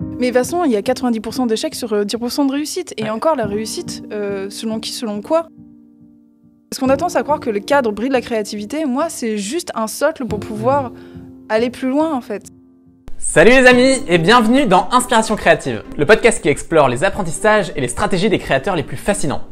Mais de façon, il y a 90% d'échecs sur 10% euh, de réussite. Et encore, la réussite, euh, selon qui, selon quoi Est-ce qu'on a tendance à croire que le cadre brille la créativité. Moi, c'est juste un socle pour pouvoir aller plus loin, en fait. Salut les amis et bienvenue dans Inspiration créative, le podcast qui explore les apprentissages et les stratégies des créateurs les plus fascinants.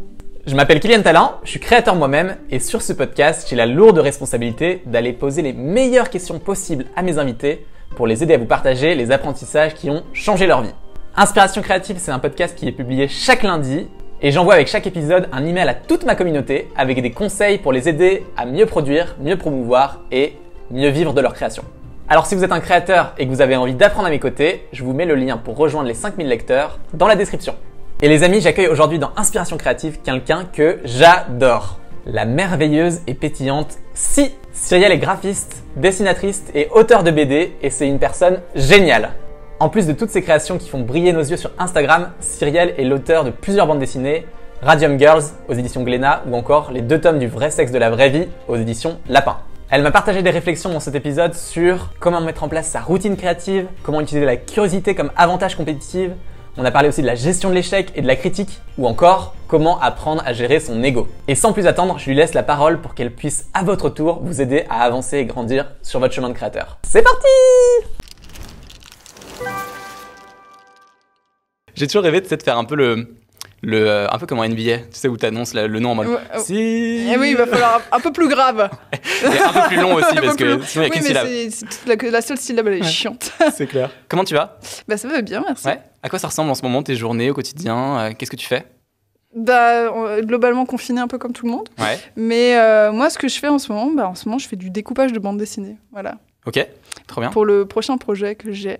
Je m'appelle Kylian Talent, je suis créateur moi-même et sur ce podcast, j'ai la lourde responsabilité d'aller poser les meilleures questions possibles à mes invités pour les aider à vous partager les apprentissages qui ont changé leur vie. Inspiration créative, c'est un podcast qui est publié chaque lundi et j'envoie avec chaque épisode un email à toute ma communauté avec des conseils pour les aider à mieux produire, mieux promouvoir et mieux vivre de leur création. Alors si vous êtes un créateur et que vous avez envie d'apprendre à mes côtés, je vous mets le lien pour rejoindre les 5000 lecteurs dans la description. Et les amis, j'accueille aujourd'hui dans Inspiration créative quelqu'un que j'adore, la merveilleuse et pétillante Si Cyrielle est graphiste, dessinatrice et auteur de BD et c'est une personne géniale. En plus de toutes ces créations qui font briller nos yeux sur Instagram, Cyrielle est l'auteur de plusieurs bandes dessinées, Radium Girls aux éditions Glénat ou encore les deux tomes du vrai sexe de la vraie vie aux éditions Lapin. Elle m'a partagé des réflexions dans cet épisode sur comment mettre en place sa routine créative, comment utiliser la curiosité comme avantage compétitif, on a parlé aussi de la gestion de l'échec et de la critique, ou encore comment apprendre à gérer son ego. Et sans plus attendre, je lui laisse la parole pour qu'elle puisse à votre tour vous aider à avancer et grandir sur votre chemin de créateur. C'est parti J'ai toujours rêvé de, de faire un peu le, le, euh, un peu comme un NBA, tu sais, où tu annonces le nom en mode. Oh. si... Et eh oui, il va falloir un, peu plus grave. et un peu plus long aussi, parce que sinon, il n'y a qu'une syllabe. la, seule syllabe, elle est chiante. C'est clair. Comment tu vas bah, ça va bien, merci. Ouais. À quoi ça ressemble en ce moment, tes journées au quotidien euh, Qu'est-ce que tu fais bah, globalement confiné un peu comme tout le monde. Ouais. Mais euh, moi, ce que je fais en ce moment, bah, en ce moment, je fais du découpage de bande dessinée. Voilà. Ok, trop bien. Pour le prochain projet que j'ai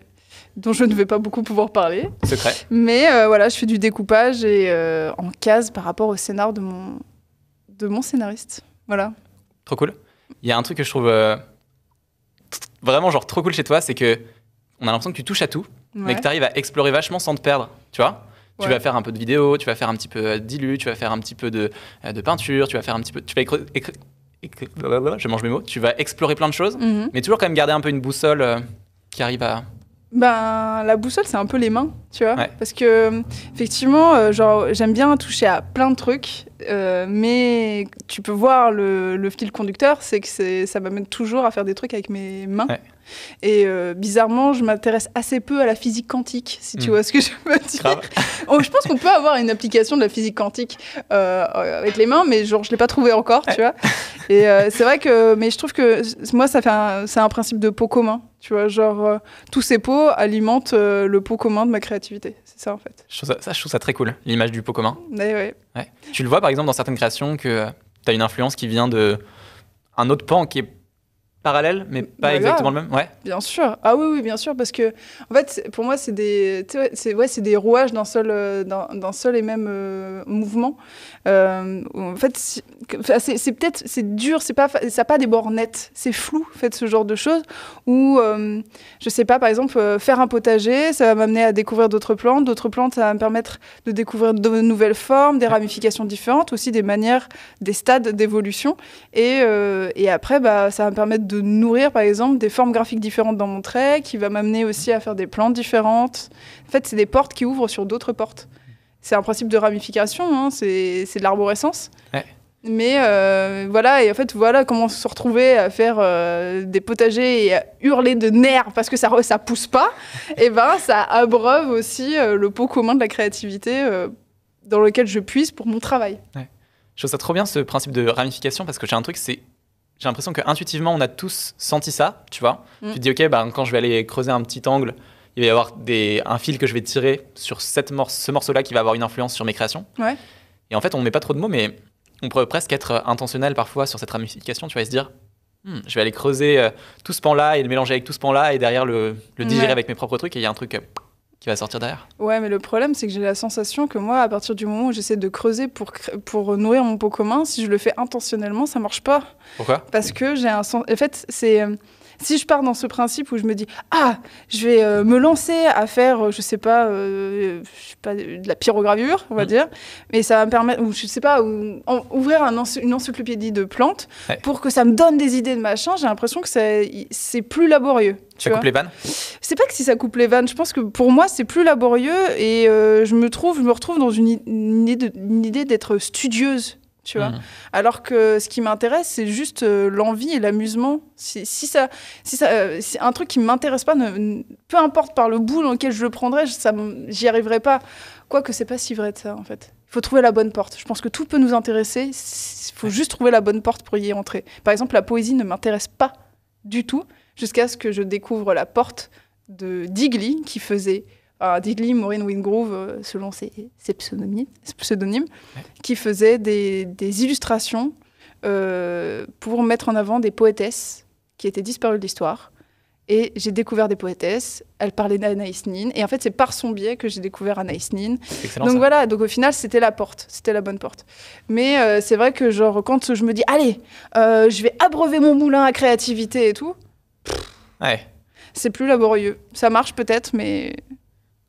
dont je ne vais pas beaucoup pouvoir parler. Secret. Mais euh, voilà, je fais du découpage et euh, en case par rapport au scénar de mon, de mon scénariste. Voilà. Trop cool. Il y a un truc que je trouve euh, vraiment genre trop cool chez toi, c'est que on a l'impression que tu touches à tout, mais que tu arrives à explorer vachement sans te perdre, tu vois tu vas faire un peu de vidéo, tu vas faire un petit peu dilu tu vas faire un petit peu de, de, peinture, tu vas faire un petit peu. Tu vas écrire. je mange mes mots. Tu vas explorer plein de choses, mhm. mais toujours quand même garder un peu une boussole qui arrive à, ben, la boussole, c'est un peu les mains, tu vois. Parce que, effectivement, euh, genre, j'aime bien toucher à plein de trucs, euh, mais tu peux voir le, fil conducteur, c'est que ça m'amène toujours à faire des trucs avec mes mains. Et euh, bizarrement, je m'intéresse assez peu à la physique quantique, si tu hmm. vois ce que je veux dire. Oh, je pense qu'on peut avoir une application de la physique quantique avec les mains, mais genre, je ne l'ai pas trouvé encore, tu vois. Et c'est vrai que, mais je trouve que moi, ça fait c'est un principe de peau commun tu vois, genre, euh, tous ces pots alimentent euh, le pot commun de ma créativité. C'est ça, en fait. Je ça, je trouve ça très cool, l'image du pot commun. Eh ouais, Tu le vois, par exemple, dans certaines créations, que euh, tu as une influence qui vient de un autre pan qui est parallèle, mais pas exactement le même. Ouais. Bien sûr. Ah oui, oui, bien sûr, parce que en fait, pour moi, c'est des, c'est ouais, c'est des rouages d'un seul, euh, d'un seul et même euh, mouvement. Euh, en fait, c'est peut-être, c'est dur, c'est pas, ça pas des bords nets, c'est flou, fait, ce genre de choses. Ou, je sais pas, par exemple, faire un potager, ça va m'amener à découvrir d'autres plantes, d'autres plantes, ça va me permettre de découvrir de nouvelles formes, des ramifications différentes, aussi des manières, des stades d'évolution. Et, et après, bah, ça va me permettre de de nourrir, par exemple, des formes graphiques différentes dans mon trait, qui va m'amener aussi à faire des plantes différentes. En fait, c'est des portes qui ouvrent sur d'autres portes. C'est un principe de ramification, hein, c'est de l'arborescence. Mais euh, voilà, et en fait, voilà comment se retrouver à faire euh, des potagers et hurler de nerfs parce que ça ça pousse pas. et eh ben, ça abreuve aussi euh, le pot commun de la créativité dans lequel je puise pour mon travail. Je trouve ça trop bien ce principe de ramification parce que j'ai un truc, c'est j'ai l'impression qu'intuitivement, on a tous senti ça, tu vois. Mm. Tu te dis, OK, bah, quand je vais aller creuser un petit angle, il va y avoir des, un fil que je vais tirer sur cette ce morceau-là qui va avoir une influence sur mes créations. Et en fait, on ne met pas trop de mots, mais on pourrait presque être intentionnel parfois sur cette ramification, tu vois, et se dire, hmm, je vais aller creuser euh, tout ce pan-là et le mélanger avec tout ce pan-là et derrière le, digérer avec mes propres trucs, et il y a un truc... Euh, qui va sortir derrière. Ouais, mais le problème, c'est que j'ai la sensation que moi, à partir du moment où j'essaie de creuser pour, pour nourrir mon pot commun, si je le fais intentionnellement, ça marche pas. Pourquoi Parce que j'ai un sens. En fait, c'est. Euh, si je pars dans ce principe où je me dis ah, je vais euh, me lancer à faire, euh, je sais pas, euh, sais pas de la pyrogravure, on va mm. dire, mais ça va me permettre, ou je sais pas, ou, ouvrir une encyclopédie de plantes pour que ça me donne des idées de machin. J'ai l'impression que c'est plus laborieux. Ça coupe les vannes C'est pas que si ça coupe les vannes. Je pense que pour moi, c'est plus laborieux et je me trouve, me retrouve dans une idée d'être studieuse tu vois. Hmm. Alors que ce qui m'intéresse, c'est juste euh, l'envie et l'amusement. Si, si, ça, si euh, un truc qui m'intéresse pas, peu importe par le bout dans lequel je le prendrais, j'y arriverai pas. Quoique c'est pas si vrai de ça en fait. Il faut trouver la bonne porte. Je pense que tout peut nous intéresser. Il faut juste trouver la bonne porte pour y entrer. Par exemple, la poésie ne m'intéresse pas du tout jusqu'à ce que je découvre la porte de Digli qui faisait euh, Maureen Wingrove, euh, selon ses, pseudonymes, qui faisait des, illustrations euh, pour mettre en avant des poétesses qui étaient disparues de l'histoire. Et j'ai découvert des poétesses, elle parlait d'Anaïs Nin, et en fait c'est par son biais que j'ai découvert Anaïs Nin. donc voilà, donc au final c'était la porte, c'était la bonne porte. Mais euh, c'est vrai que genre quand je me dis allez, je vais abreuver mon moulin à créativité et tout, ouais. c'est plus laborieux. Ça marche peut-être, mais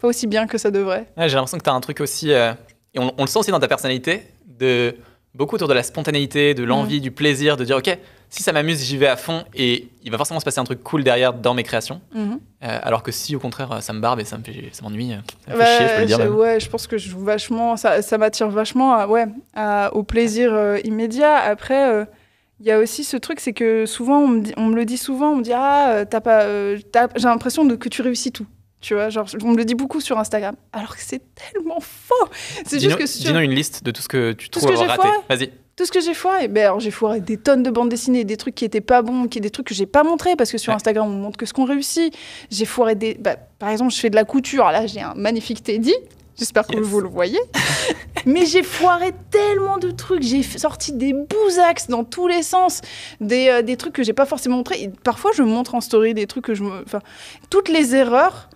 pas aussi bien que ça devrait. j'ai l'impression que tu as un truc aussi, euh, et on, le sent aussi dans ta personnalité, de beaucoup autour de la spontanéité, de l'envie, du plaisir, de dire ok, si ça m'amuse, j'y vais à fond et il va forcément se passer un truc cool derrière dans mes créations. Mhm. Euh, alors que si au contraire euh, ça me barbe et ça me m'ennuie, ça bah, chier, je peux le dire. Ouais, je pense que je vachement, ça, m'attire vachement, ouais, au plaisir immédiat. Après. Il y a aussi ce truc, c'est que souvent, on me, le dit souvent, on me dit Ah, pas, j'ai l'impression que tu réussis tout. Tu vois, genre, on me le dit beaucoup sur Instagram, alors que c'est tellement faux. C'est juste que Dis-nous une liste de tout ce que tu trouves raté. Vas-y. Tout ce que j'ai foiré, eh ben j'ai foiré des tonnes de bandes dessinées, des trucs qui étaient pas bons, qui des trucs que j'ai pas montré parce que sur Instagram on montre que ce qu'on réussit. J'ai foiré des, bah, par exemple je fais de la couture, là j'ai un magnifique Teddy, J'espère que vous le voyez. Mais j'ai foiré tellement de trucs. J'ai sorti des bousax dans tous les sens, euh, des, trucs que j'ai pas forcément montrés. parfois, je montre en story des trucs que je me. Enfin, toutes les erreurs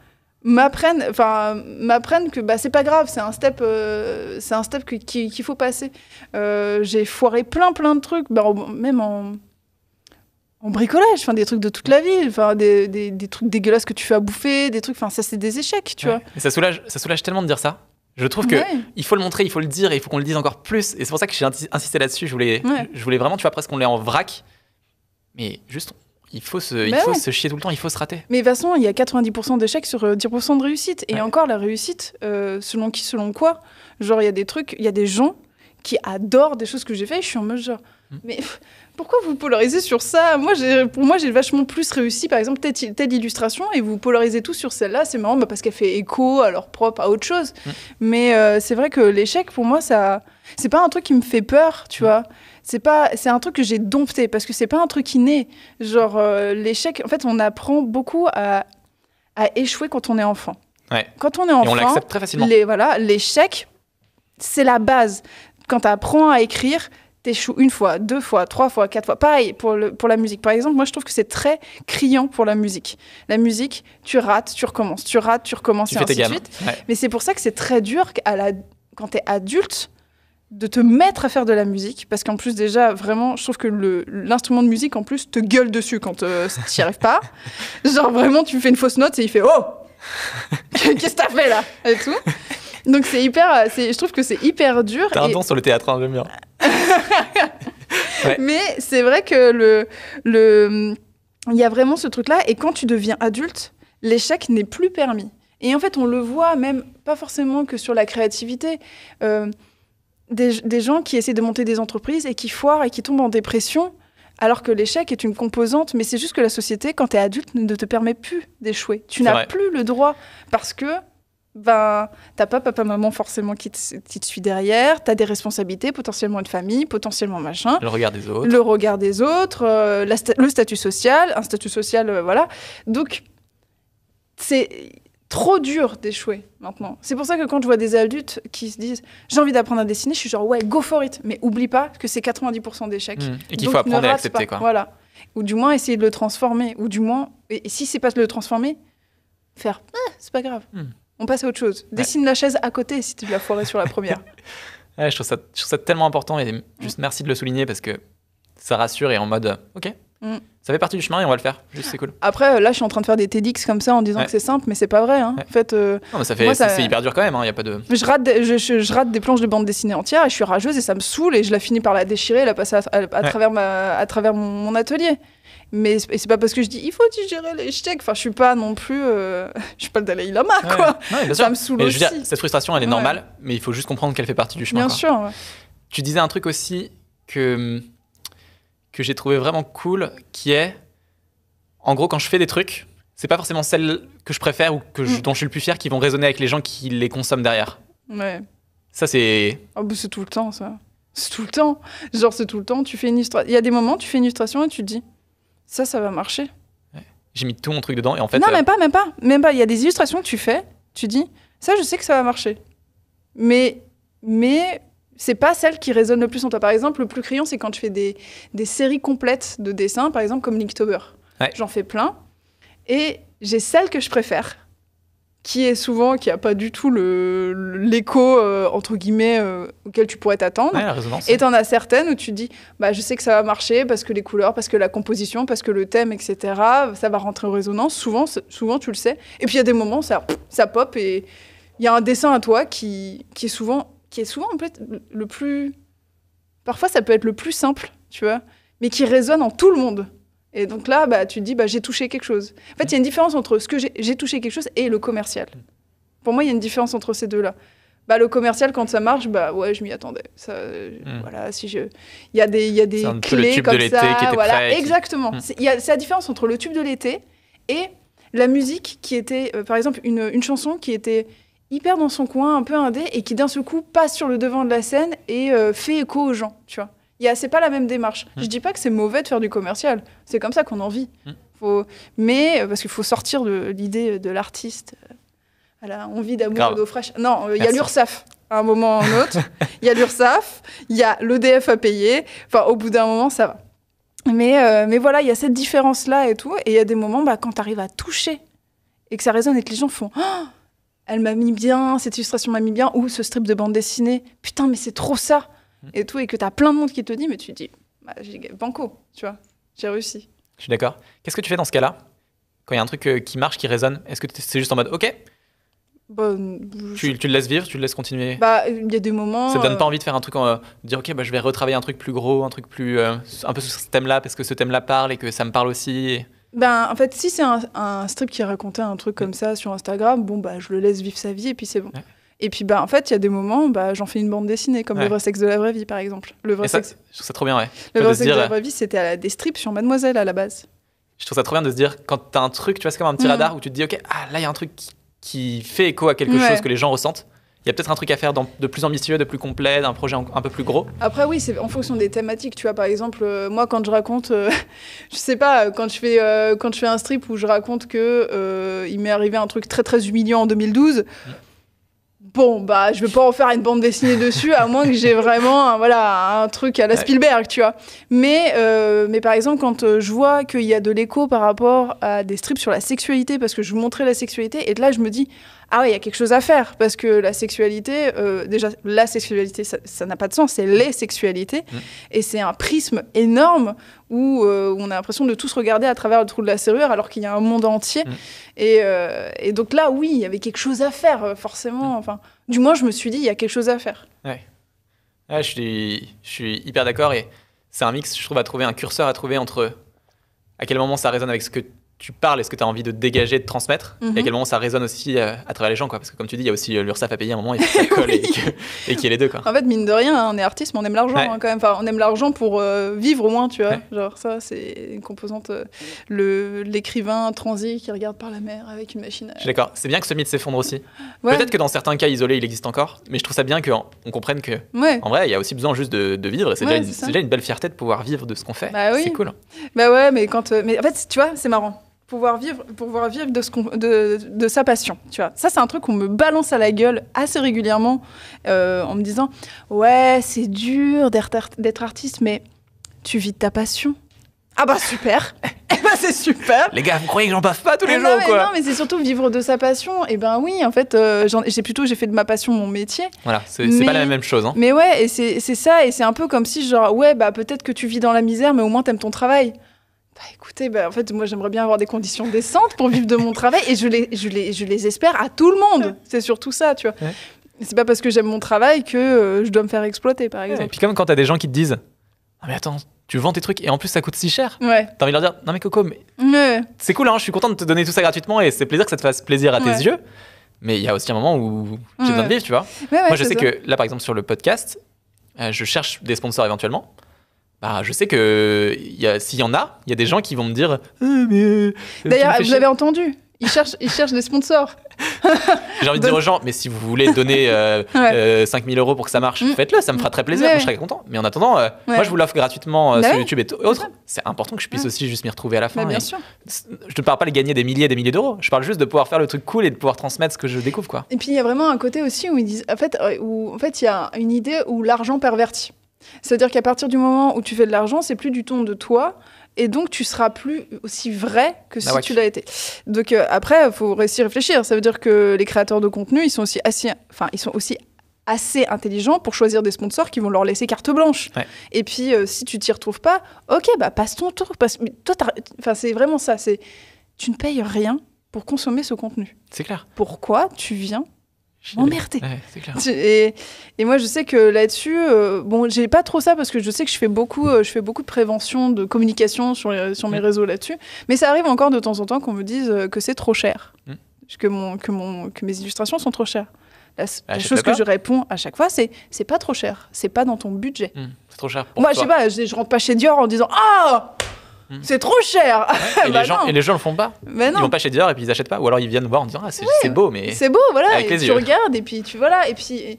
m'apprennent enfin m'apprennent que bah c'est pas grave c'est un step euh, c'est un step qu'il faut passer euh, j'ai foiré plein plein de trucs bah, même en, en bricolage enfin des trucs de toute la vie enfin des, des, des, trucs dégueulasses que tu fais à bouffer des trucs enfin ça c'est des échecs tu vois ça soulage ça soulage tellement de dire ça je trouve que il faut le montrer, il faut le dire, et il faut qu'on le dise encore plus. Et c'est pour ça que j'ai insisté là-dessus. Je voulais, je voulais vraiment, tu vois, presque qu'on l'ait en vrac. Mais juste, il faut, se, il bah faut se chier tout le temps, il faut se rater. Mais de toute façon, il y a 90% d'échecs sur 10% euh, de réussite. Et encore, la réussite, euh, selon qui, selon quoi. Genre, il y a des trucs, il y a des gens qui adorent des choses que j'ai fait. je suis en mode genre, hmm. mais pourquoi vous polarisez sur ça Moi, pour moi, j'ai vachement plus réussi, par exemple, telle, telle illustration, et vous polarisez tout sur celle-là. C'est marrant bah, parce qu'elle fait écho à leur propre, à autre chose. Hmm. Mais euh, c'est vrai que l'échec, pour moi, ça. C'est pas un truc qui me fait peur, tu vois. C'est pas, c'est un truc que j'ai dompté parce que c'est pas un truc qui naît Genre euh, l'échec. En fait, on apprend beaucoup à, échouer quand on est enfant. Quand on est enfant, on l'accepte très facilement. voilà, l'échec, c'est la base. Quand tu apprends à écrire, t'échoues une fois, deux fois, trois fois, quatre fois. Pareil pour, pour la musique. Par exemple, moi, je trouve que c'est très criant pour la musique. La musique, tu rates, tu recommences, tu rates, tu recommences, et ainsi de suite. Mais c'est pour ça que c'est très dur à la... quand t'es adulte de te mettre à faire de la musique parce qu'en plus déjà vraiment je trouve que l'instrument de musique en plus te gueule dessus quand euh, tu n'y arrives pas genre vraiment tu fais une fausse note et il fait oh qu'est-ce que t'as fait là et tout donc c'est hyper euh, je trouve que c'est hyper dur t'as un don sur le théâtre en hein, j'aime hein. mais c'est vrai que le le il y a vraiment ce truc là et quand tu deviens adulte l'échec n'est plus permis et en fait on le voit même pas forcément que sur la créativité euh, des, gens qui essaient de monter des entreprises et qui foirent et qui tombent en dépression, alors que l'échec est une composante. Mais c'est juste que la société, quand tu es adulte, ne te permet plus d'échouer. Tu n'as plus le droit parce que ben, t'as pas papa, maman forcément qui te, suit derrière, t'as des responsabilités, potentiellement une famille, potentiellement machin. Le regard des autres. Le regard des autres, euh, le statut social, un statut social, euh, voilà. Donc, c'est trop dur d'échouer maintenant. C'est pour ça que quand je vois des adultes qui se disent j'ai envie d'apprendre à dessiner, je suis genre ouais, go for it, mais oublie pas que c'est 90% d'échecs. Hmm. Et qu'il faut apprendre à accepter quoi. Voilà. Ou du moins essayer de le transformer ou du moins et, si c'est pas de le transformer, faire ah, c'est pas grave. Hmm. On passe à autre chose. Dessine la chaise à côté si tu l'as foiré sur la première. je, trouve ça, je trouve ça tellement important et juste merci de le souligner parce que ça rassure et en mode OK, Mm. Ça fait partie du chemin et on va le faire. Juste, c'est cool. Après, là, je suis en train de faire des TEDx comme ça en disant que c'est simple, mais c'est pas vrai. Hein. En fait, euh, ça fait, c'est hyper dur quand même. Hein. Y a pas de. Je rate, des, je, rate des planches de bande dessinée entières et je suis rageuse et ça me saoule et je la finis par la déchirer, la passer à, travers ma, à travers mon, atelier. Mais c'est pas parce que je dis il faut digérer l'échec. Enfin, je suis pas non plus, euh, je suis pas le Dalai Lama quoi. ça me saoule aussi. cette frustration, elle est normale, mais il faut juste comprendre qu'elle fait partie du chemin. Bien sûr. Tu disais un truc aussi que hum, que j'ai trouvé vraiment cool, qui est, en gros, quand je fais des trucs, c'est pas forcément celles que je préfère ou que je, mm. dont je suis le plus fier qui vont résonner avec les gens qui les consomment derrière. Ouais. Ça, c'est. Oh, bah, c'est tout le temps, ça. C'est tout le temps. Genre, c'est tout le temps. Tu fais une illustration. Il y a des moments, tu fais une illustration et tu te dis, ça, ça va marcher. Ouais. J'ai mis tout mon truc dedans et en fait. Non, euh, même pas, même pas. Même pas. Il y a des illustrations que tu fais, tu dis, ça, je sais que ça va marcher. Mais, mais c'est pas celle qui résonne le plus en toi. Par exemple, le plus criant, c'est quand je fais des, séries complètes de dessins, par exemple comme Linktober. J'en fais plein. Et j'ai celle que je préfère, qui est souvent, qui n'a pas du tout l'écho, euh, entre guillemets, euh, auquel tu pourrais t'attendre. Et t'en as certaines où tu dis, bah, je sais que ça va marcher parce que les couleurs, parce que la composition, parce que le thème, etc., ça va rentrer en résonance. Souvent, souvent tu le sais. Et puis il y a des moments, ça, ça pop et il y a un dessin à toi qui, qui est souvent qui est souvent en fait le plus. Parfois, ça peut être le plus simple, tu vois, mais qui résonne en tout le monde. Et donc là, bah, tu te dis, bah, j'ai touché quelque chose. En fait, il y a une différence entre ce que j'ai touché quelque chose et le commercial. Pour moi, il y a une différence entre ces deux-là. Bah, le commercial, quand ça marche, bah ouais, je m'y attendais. Ça, hmm. Voilà, si je, il y a des, il y a des clés comme ça, voilà, exactement. Hmm. Il y c'est la différence entre le tube de l'été et la musique qui était, euh, par exemple, une, une chanson qui était hyper dans son coin, un peu indé, et qui d'un seul coup passe sur le devant de la scène et euh, fait écho aux gens, tu vois. c'est pas la même démarche. Hmm. Je dis pas que c'est mauvais de faire du commercial, c'est comme ça qu'on en vit. Hmm. Faut... Mais, euh, parce qu'il faut sortir de l'idée de l'artiste euh, à la envie d'amour d'eau fraîche. Non, il y a l'URSAF à un moment ou un autre. Il y a l'URSAF, il y a l'EDF à payer. Enfin, au bout d'un moment, ça va. Mais, mais voilà, il y a cette différence-là et tout. Et il y a des moments, bah, quand tu arrives à toucher et que ça résonne et que les gens font oh, elle m'a mis bien, cette illustration m'a mis bien, ou ce strip de bande dessinée, putain, mais c'est trop ça hmm. Et tout, et que t'as plein de monde qui te dit, mais tu te dis, bah, banco, tu vois, j'ai réussi. Je suis d'accord. Qu'est-ce que tu fais dans ce cas-là Quand il y a un truc euh, qui marche, qui résonne, est-ce que c'est juste en mode, ok tu, le laisses vivre, tu le laisses continuer Bah, il y a des moments. Ça te donne pas euh, envie de faire un truc en. Euh, dire, ok, bah, je vais retravailler un truc plus gros, un truc plus. un peu sur ce thème-là, parce que ce thème-là parle et que ça me parle aussi. Ben, en fait, si c'est un, strip qui racontait un truc comme ça sur Instagram, bon, bah, je le laisse vivre sa vie et puis c'est bon. Et puis, bah, en fait, il y a des moments, bah, j'en fais une bande dessinée, comme le vrai sexe de la vraie vie, par exemple. Le vrai sexe. trop bien, ouais. Le vrai sexe de la vraie vie, c'était des strips sur Mademoiselle à la base. Je trouve ça trop bien de se dire, quand t'as un truc, tu vois, c'est comme un petit mm. radar où tu te dis, ok, ah, là, il y a un truc qui, fait écho à quelque chose que les gens ressentent il y a peut-être un truc à faire de plus ambitieux, de plus complet, d'un projet un peu plus gros Après, oui, c'est en fonction des thématiques. Tu vois, par exemple, euh, moi, quand je raconte, euh, je sais pas, euh, quand je fais, quand je fais un strip où je raconte que il m'est arrivé un truc très très humiliant en 2012. bon, bah, je veux pas en faire une bande dessinée dessus, à moins que j'ai vraiment un, voilà, un truc à la Spielberg, tu vois. Mais, mais par exemple, quand je vois qu'il y a de l'écho par rapport à des strips sur la sexualité, parce que je vous montrais la sexualité, et là, je me dis, ah ouais, il y a quelque chose à faire, parce que la sexualité, euh, déjà, la sexualité, ça n'a pas de sens, c'est les sexualités, mmh. et c'est un prisme énorme où euh, on a l'impression de tous regarder à travers le trou de la serrure, alors qu'il y a un monde entier. Mmh. Euh, et, donc là, oui, il y avait quelque chose à faire, forcément. Mmh. Enfin, du moins, je me suis dit, il y a quelque chose à faire. Ouais. je, suis, je suis hyper d'accord, et c'est un mix, je trouve, à trouver, un curseur à trouver entre à quel moment ça résonne avec ce que tu parles et ce que tu as envie de dégager, de transmettre, mhm. et à quel moment ça résonne aussi euh, à, travers les gens, quoi. Parce que comme tu dis, il y a aussi euh, l'URSSAF à payer à un moment, et ça colle, et les deux, quoi. En fait, mine de rien, hein, on est artiste, mais on aime l'argent, hein, quand même. Enfin, on aime l'argent pour euh, vivre au moins, tu vois. Genre, ça, c'est une composante. le L'écrivain transi qui regarde par la mer avec une machine. d'accord. C'est bien que ce mythe s'effondre aussi. Peut-être que dans certains cas isolés, il existe encore, mais je trouve ça bien qu'on comprenne que, en vrai, il y a aussi besoin juste de, vivre, c'est déjà, une belle fierté de pouvoir vivre de ce qu'on fait. Bah c'est cool. Bah ouais, mais quand. mais en fait, tu vois, c'est marrant pouvoir vivre, pouvoir vivre de, ce de, de, sa passion. Tu vois. Ça, c'est un truc qu'on me balance à la gueule assez régulièrement euh, en me disant Ouais, c'est dur d'être artiste, mais tu vis de ta passion. Ah bah super Eh bah c'est super Les gars, vous croyez que j'en baffe pas tous les eh bah, jours quoi Non mais c'est surtout vivre de sa passion. eh ben oui, en fait, euh, j'ai plutôt j'ai fait de ma passion mon métier. Voilà, c'est pas la même chose. Hein. Mais ouais, et c'est ça, et c'est un peu comme si genre ouais bah peut-être que tu vis dans la misère, mais au moins t'aimes ton travail. Bah, écoutez, bah, en fait, moi j'aimerais bien avoir des conditions décentes pour vivre de mon travail et je les, je les, espère à tout le monde. C'est surtout ça, tu vois. C'est pas parce que j'aime mon travail que euh, je dois me faire exploiter, par exemple. Et puis, comme quand t'as des gens qui te disent ah mais attends, tu vends tes trucs et en plus ça coûte si cher. Ouais. T'as envie de leur dire Non, mais Coco, mais. C'est cool, hein, je suis content de te donner tout ça gratuitement et c'est plaisir que ça te fasse plaisir à tes yeux. Mais il y a aussi un moment où j'ai besoin de vivre, tu vois. moi, je sais que là, par exemple, sur le podcast, euh, je cherche des sponsors éventuellement bah, je sais que s'il y en a, il y a des gens qui vont me dire. Ah, D'ailleurs, vous l'avez entendu. Ils cherchent, ils cherchent des sponsors. J'ai envie de dire aux gens, mais si vous voulez donner 5000 euh, euh, euros pour que ça marche, mm. faites-le, ça me fera très plaisir, je serai content. Mais en attendant, euh, moi je vous l'offre gratuitement bah sur YouTube et autres. C'est important que je puisse aussi juste m'y retrouver à la bah, fin. bien sûr. Je ne parle pas de gagner des milliers et des milliers d'euros, je parle juste de pouvoir faire le truc cool et de pouvoir transmettre ce que je découvre. Quoi. Et puis il y a vraiment un côté aussi où ils disent, en fait, où, en fait, il y a une idée où l'argent pervertit. C'est-à-dire qu'à partir du moment où tu fais de l'argent, c'est plus du ton de toi. Et donc, tu seras plus aussi vrai que bah si tu l'as été. Donc, euh, après, il faut réussir réfléchir. Ça veut dire que les créateurs de contenu, ils sont aussi assez, enfin, ils sont aussi assez intelligents pour choisir des sponsors qui vont leur laisser carte blanche. Et puis, euh, si tu t'y retrouves pas, ok, bah passe ton tour. Passe... toi, enfin, c'est vraiment ça. C'est tu ne payes rien pour consommer ce contenu. C'est clair. Pourquoi tu viens m'emmerder. Ouais, et, et, moi, je sais que là-dessus, euh, bon, j'ai pas trop ça parce que je sais que je fais beaucoup, euh, je fais beaucoup de prévention, de communication sur, sur mes mm. réseaux là-dessus. Mais ça arrive encore de temps en temps qu'on me dise euh, que c'est trop cher, mm. que, mon, que, mon, que mes illustrations sont trop chères. La, bah, chose que je réponds à chaque fois, c'est c'est pas trop cher, c'est pas dans ton budget. Mm. c'est trop cher. Pour moi, je sais pas, je, rentre pas chez Dior en disant ah. Mmh. C'est trop cher et, les bah gens, et, les gens, le font pas. Bah ils vont pas chez Dior et puis ils achètent pas. Ou alors ils viennent voir en disant ah, c'est beau, mais. C'est beau, voilà. et tu regardes et puis tu voilà. Et puis.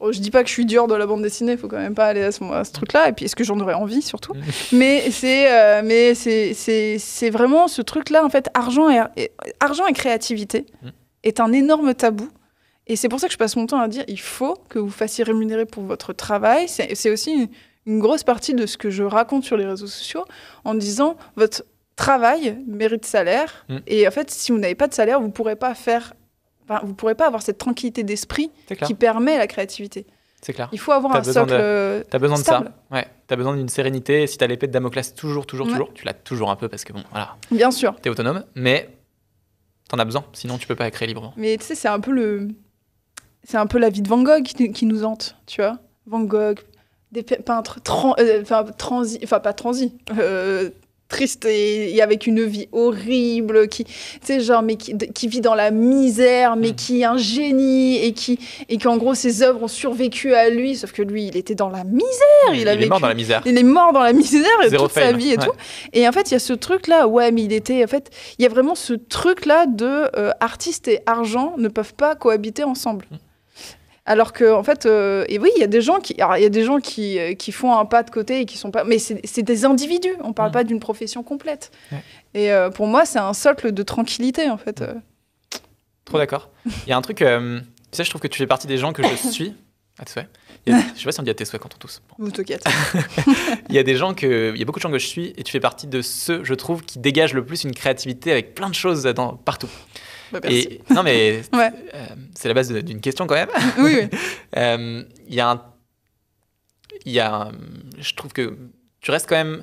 Oh, je dis pas que je suis dure de la bande dessinée, il faut quand même pas aller à ce, truc-là. Et puis, est-ce que j'en aurais envie surtout mmh. Mais c'est, euh, mais c'est, vraiment ce truc-là en fait, argent et, argent et créativité mmh. est un énorme tabou. Et c'est pour ça que je passe mon temps à dire il faut que vous fassiez rémunérer pour votre travail. C'est aussi une grosse partie de ce que je raconte sur les réseaux sociaux en disant votre travail mérite salaire. Mm. Et en fait, si vous n'avez pas de salaire, vous ne pourrez pas faire, vous pourrez pas avoir cette tranquillité d'esprit qui permet la créativité. C'est clair. Il faut avoir un socle. T'as besoin stable. de ça. Ouais. T'as besoin d'une sérénité. Si t'as l'épée de Damoclès toujours, toujours, toujours, tu l'as toujours un peu parce que bon, voilà. Bien sûr. T'es autonome, mais t'en as besoin. Sinon, tu peux pas créer librement. Mais tu sais, c'est un peu le, c'est un peu la vie de Van Gogh qui nous hante, tu vois. Van Gogh, des peintres euh, enfin, transi, enfin pas transi, euh, triste et, avec une vie horrible qui genre mais qui, qui, vit dans la misère mais mm. qui est un génie et qui et qu'en gros ses œuvres ont survécu à lui sauf que lui il était dans la misère il, il est mort dans la misère il est mort dans la misère toute sa vie et tout et en fait il y a ce truc là ouais mais il était en fait il y a vraiment ce truc là de euh, artiste et argent ne peuvent pas cohabiter ensemble mm. Alors que, en fait, euh, et oui, il y a des gens qui, y des gens euh, qui, font un pas de côté et qui sont pas. Mais c'est des individus, on parle mm. pas d'une profession complète. Et euh, pour moi, c'est un socle de tranquillité, en fait. Mm. Trop d'accord. Il y a un truc, tu sais, je trouve que tu fais partie des gens que je suis. À ah, tes souhaits. je sais pas si on dit à ah, tes souhaits quand on tousse. Vous il y a des gens que, il y a beaucoup de gens que je suis et tu fais partie de ceux, je trouve, qui dégagent le plus une créativité avec plein de choses dans, partout. Bah, non, mais euh, c'est la base d'une question quand même. oui, oui. Euh, il y a Y a je trouve que tu restes quand même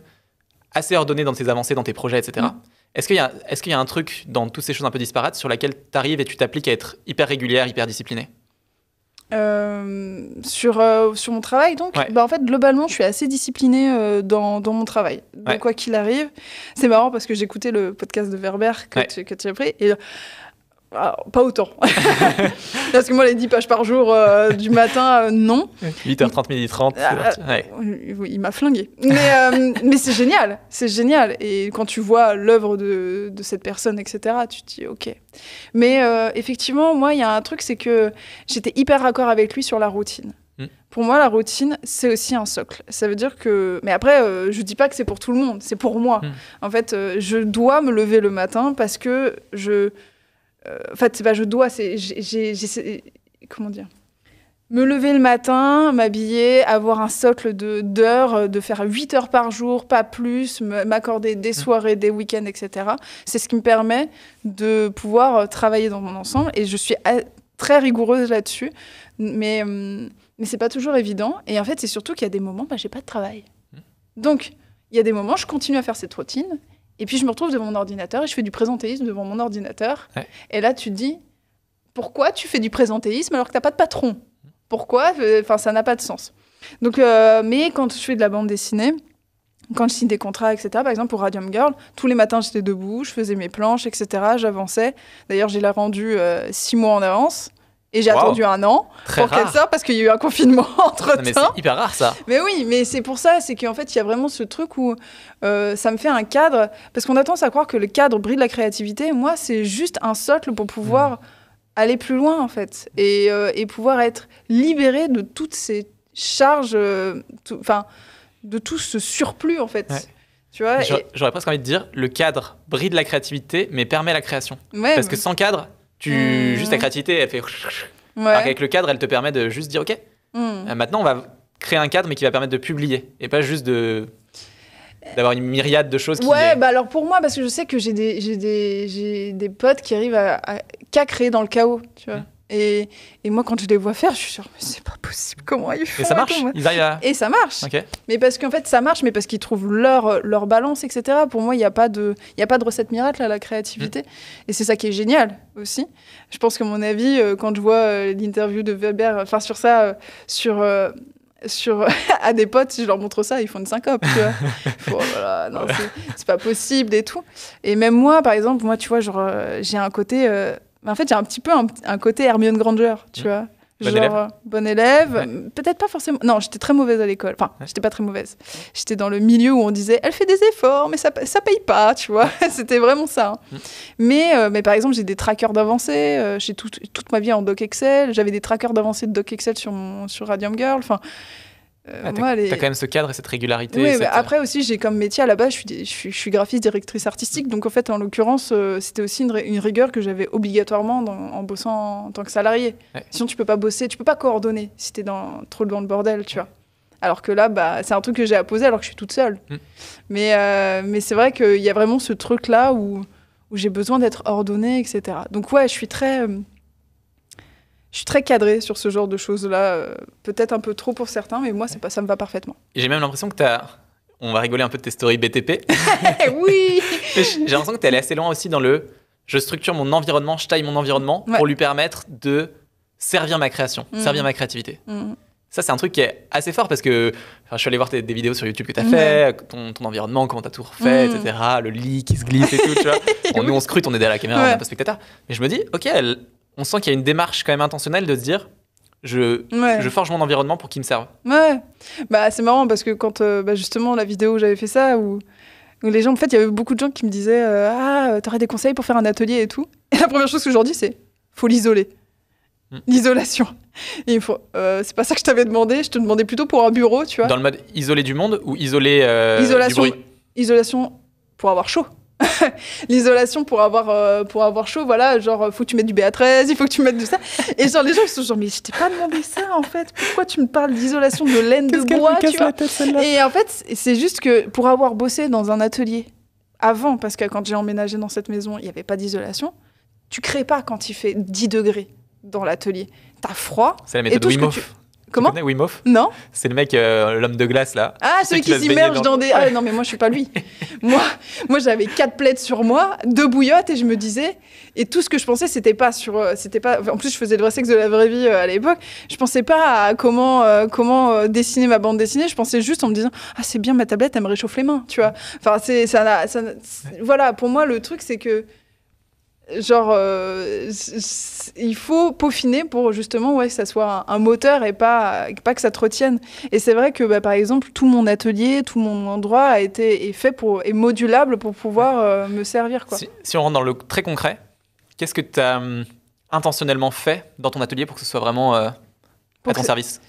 assez ordonné dans tes avancées, dans tes projets, etc. Mm. Est-ce qu'il y, est y, a un truc dans toutes ces choses un peu disparates sur laquelle tu arrives et tu t'appliques à être hyper régulière, hyper disciplinée euh, sur, sur mon travail, donc, bah, en fait, globalement, je suis assez disciplinée dans, dans, mon travail. quoi qu'il arrive, c'est marrant parce que j'écoutais le podcast de Verber que, tu, que tu as pris. Et ah, pas autant. Parce que moi, les 10 pages par jour euh, du matin, euh, non. 8h30, midi 30. Ah, euh, il m'a flingué. Mais, c'est génial, c'est génial. Et quand tu vois l'œuvre de, cette personne, etc., tu te dis, ok. Mais effectivement, moi, il y a un truc, c'est que j'étais hyper raccord avec lui sur la routine. Hmm. Pour moi, la routine, c'est aussi un socle. Ça veut dire que. Mais après, je je dis pas que c'est pour tout le monde, c'est pour moi. Hmm. En fait, je dois me lever le matin parce que je, euh, en fait, bah, je dois, c'est comment dire me lever le matin, m'habiller, avoir un socle d'heures, euh, de faire 8 heures par jour, pas plus, m'accorder des mm. soirées, des week-ends, etc. C'est ce qui me permet de pouvoir euh, travailler dans mon ensemble et je suis très rigoureuse là-dessus, mais mais c'est pas toujours évident. Et en fait, c'est surtout qu'il y a des moments, bah, j'ai pas de travail. Mm. Donc, il y a des moments, je continue à faire cette routine et puis je me retrouve devant mon ordinateur et je fais du présentéisme devant mon ordinateur. Et là, tu te dis, pourquoi tu fais du présentéisme alors que tu t'as pas de patron Pourquoi euh, Enfin, ça n'a pas de sens. Donc, euh, mais quand je fais de la bande dessinée, quand je signe des contrats, etc., par exemple pour Radium Girl, tous les matins j'étais debout, je faisais mes planches, etc., j'avançais. D'ailleurs, j'ai la rendu euh, six mois en avance. Et j'ai attendu un an pour qu'elle sorte parce qu'il y a eu un confinement entre temps. Mais c'est hyper rare ça. Mais oui, mais c'est pour ça, c'est qu'en fait, il y a vraiment ce truc où euh, ça me fait un cadre. Parce qu'on a tendance à croire que le cadre brille de la créativité. Moi, c'est juste un socle pour pouvoir hmm. aller plus loin en fait. Euh, et, pouvoir être libéré de toutes ces charges, euh, enfin, de tout ce surplus en fait. vois J'aurais presque envie de dire le cadre bride la créativité, mais permet la création. parce que sans cadre, Hmm. Juste la créativité, elle fait. Avec le cadre, elle te permet de juste dire OK, hmm. euh, maintenant on va créer un cadre mais qui va permettre de publier et pas juste de d'avoir une myriade de choses. Qui ouais, bah alors pour moi, parce que je sais que j'ai des, des, des, potes qui arrivent à, à, dans le chaos, tu vois. Hmm. Et, moi, quand je les vois faire, je suis genre « mais c'est pas possible, comment ils font Et ça marche et, et ça marche Mais parce qu'en fait, ça marche, mais parce qu'ils trouvent leur, leur balance, etc. Pour moi, il n'y a, pas de, a pas de recette miracle à la créativité. Mm. Et c'est ça qui est génial aussi. Je pense que, mon avis, euh, quand je vois euh, l'interview de Weber, enfin, sur ça, euh, sur sur à des potes, si je leur montre ça, ils font une syncope. Tu vois. non, c'est, pas possible et tout. Et même moi, par exemple, moi, tu vois, j'ai un côté, en fait, j'ai un petit peu un, côté Hermione Granger, tu mmh. vois. Bon genre, élève. Euh, élève. Peut-être pas forcément. Non, j'étais très mauvaise à l'école. Enfin, j'étais pas très mauvaise. J'étais dans le milieu où on disait, elle fait des efforts, mais ça, ça paye pas, tu vois. C'était vraiment ça. Hein. Mmh. Mais, euh, mais par exemple, j'ai des trackers d'avancée. Euh, j'ai toute ma vie en doc Excel. J'avais des trackers d'avancée de doc Excel sur, mon, sur Radium Girl. Enfin, euh, ah, t'as quand même ce cadre et cette régularité. Oui, après aussi, j'ai comme métier à la base, je suis, je, suis, graphiste, directrice artistique. Donc en fait, en l'occurrence, euh, c'était aussi une, rigueur que j'avais obligatoirement en bossant en tant que salarié. Sinon, tu peux pas bosser, tu peux pas coordonner si t'es dans, trop dans le bordel, tu vois. Alors que là, bah, c'est un truc que j'ai à poser alors que je suis toute seule. Mm. Mais, euh, mais c'est vrai qu'il y a vraiment ce truc-là où, où j'ai besoin d'être ordonnée, etc. Donc ouais, je suis très euh, je suis très cadrée sur ce genre de choses-là. Euh, peut-être un peu trop pour certains, mais moi, pas, ça me va parfaitement. J'ai même l'impression que tu as. On va rigoler un peu de tes stories BTP. oui J'ai l'impression que tu es assez loin aussi dans le. Je structure mon environnement, je taille mon environnement pour lui permettre de servir ma création, mm. servir ma créativité. Mm. Ça, c'est un truc qui est assez fort parce que je suis allé voir des vidéos sur YouTube que tu as mm. fait, ton, environnement, comment tu as tout refait, etc. Le lit qui se glisse et tout, tu vois. On, nous, on scrute, on est derrière la caméra, ouais. on n'est pas spectateur. Mais je me dis, ok, elle, on sent qu'il y a une démarche quand même intentionnelle de se dire je, forge mon environnement pour qu'il me serve. Ouais, bah, c'est marrant parce que quand euh, bah, justement la vidéo où j'avais fait ça, où, les gens, en fait, il y avait beaucoup de gens qui me disaient euh, Ah, euh, t'aurais des conseils pour faire un atelier et tout. Et la première chose qu'aujourd'hui, c'est Faut l'isoler. Mm. L'isolation. Il faut. c'est pas ça que je t'avais demandé, je te demandais plutôt pour un bureau, tu vois. Dans le mode isolé du monde ou isolé Isolation, du bruit Isolation pour avoir chaud. l'isolation pour avoir euh, pour avoir chaud voilà genre euh, faut que tu mettes du BA13 il faut que tu mettes de ça et genre les gens ils sont genre mais je t'ai pas demandé ça en fait pourquoi tu me parles d'isolation de laine de bois tu vois et en fait c'est juste que pour avoir bossé dans un atelier avant parce que quand j'ai emménagé dans cette maison il n'y avait pas d'isolation tu crées pas quand il fait 10 degrés dans l'atelier t'as froid c'est la méthode et Comment Non. C'est le mec, euh, l'homme de glace là. Ah, celui, qui, s'immerge dans, des. Ah, non, mais moi je suis pas lui. moi, moi j'avais quatre plaides sur moi, deux bouillottes et je me disais. Et tout ce que je pensais, c'était pas sur. Euh, c'était pas. En plus, je faisais le vrai sexe de la vraie vie euh, à l'époque. Je pensais pas à comment comment dessiner ma bande dessinée. Je pensais juste en me disant ah c'est bien ma tablette, elle me réchauffe les mains, tu vois. Enfin c'est ça voilà pour moi le truc c'est que genre euh, il faut peaufiner pour justement ouais que ça soit un, moteur et pas pas que ça te retienne et c'est vrai que bah, par exemple tout mon atelier tout mon endroit a été est fait pour est modulable pour pouvoir euh, me servir quoi si, on rentre dans le très concret qu'est-ce que tu as hum, intentionnellement fait dans ton atelier pour que ce soit vraiment euh, à ton service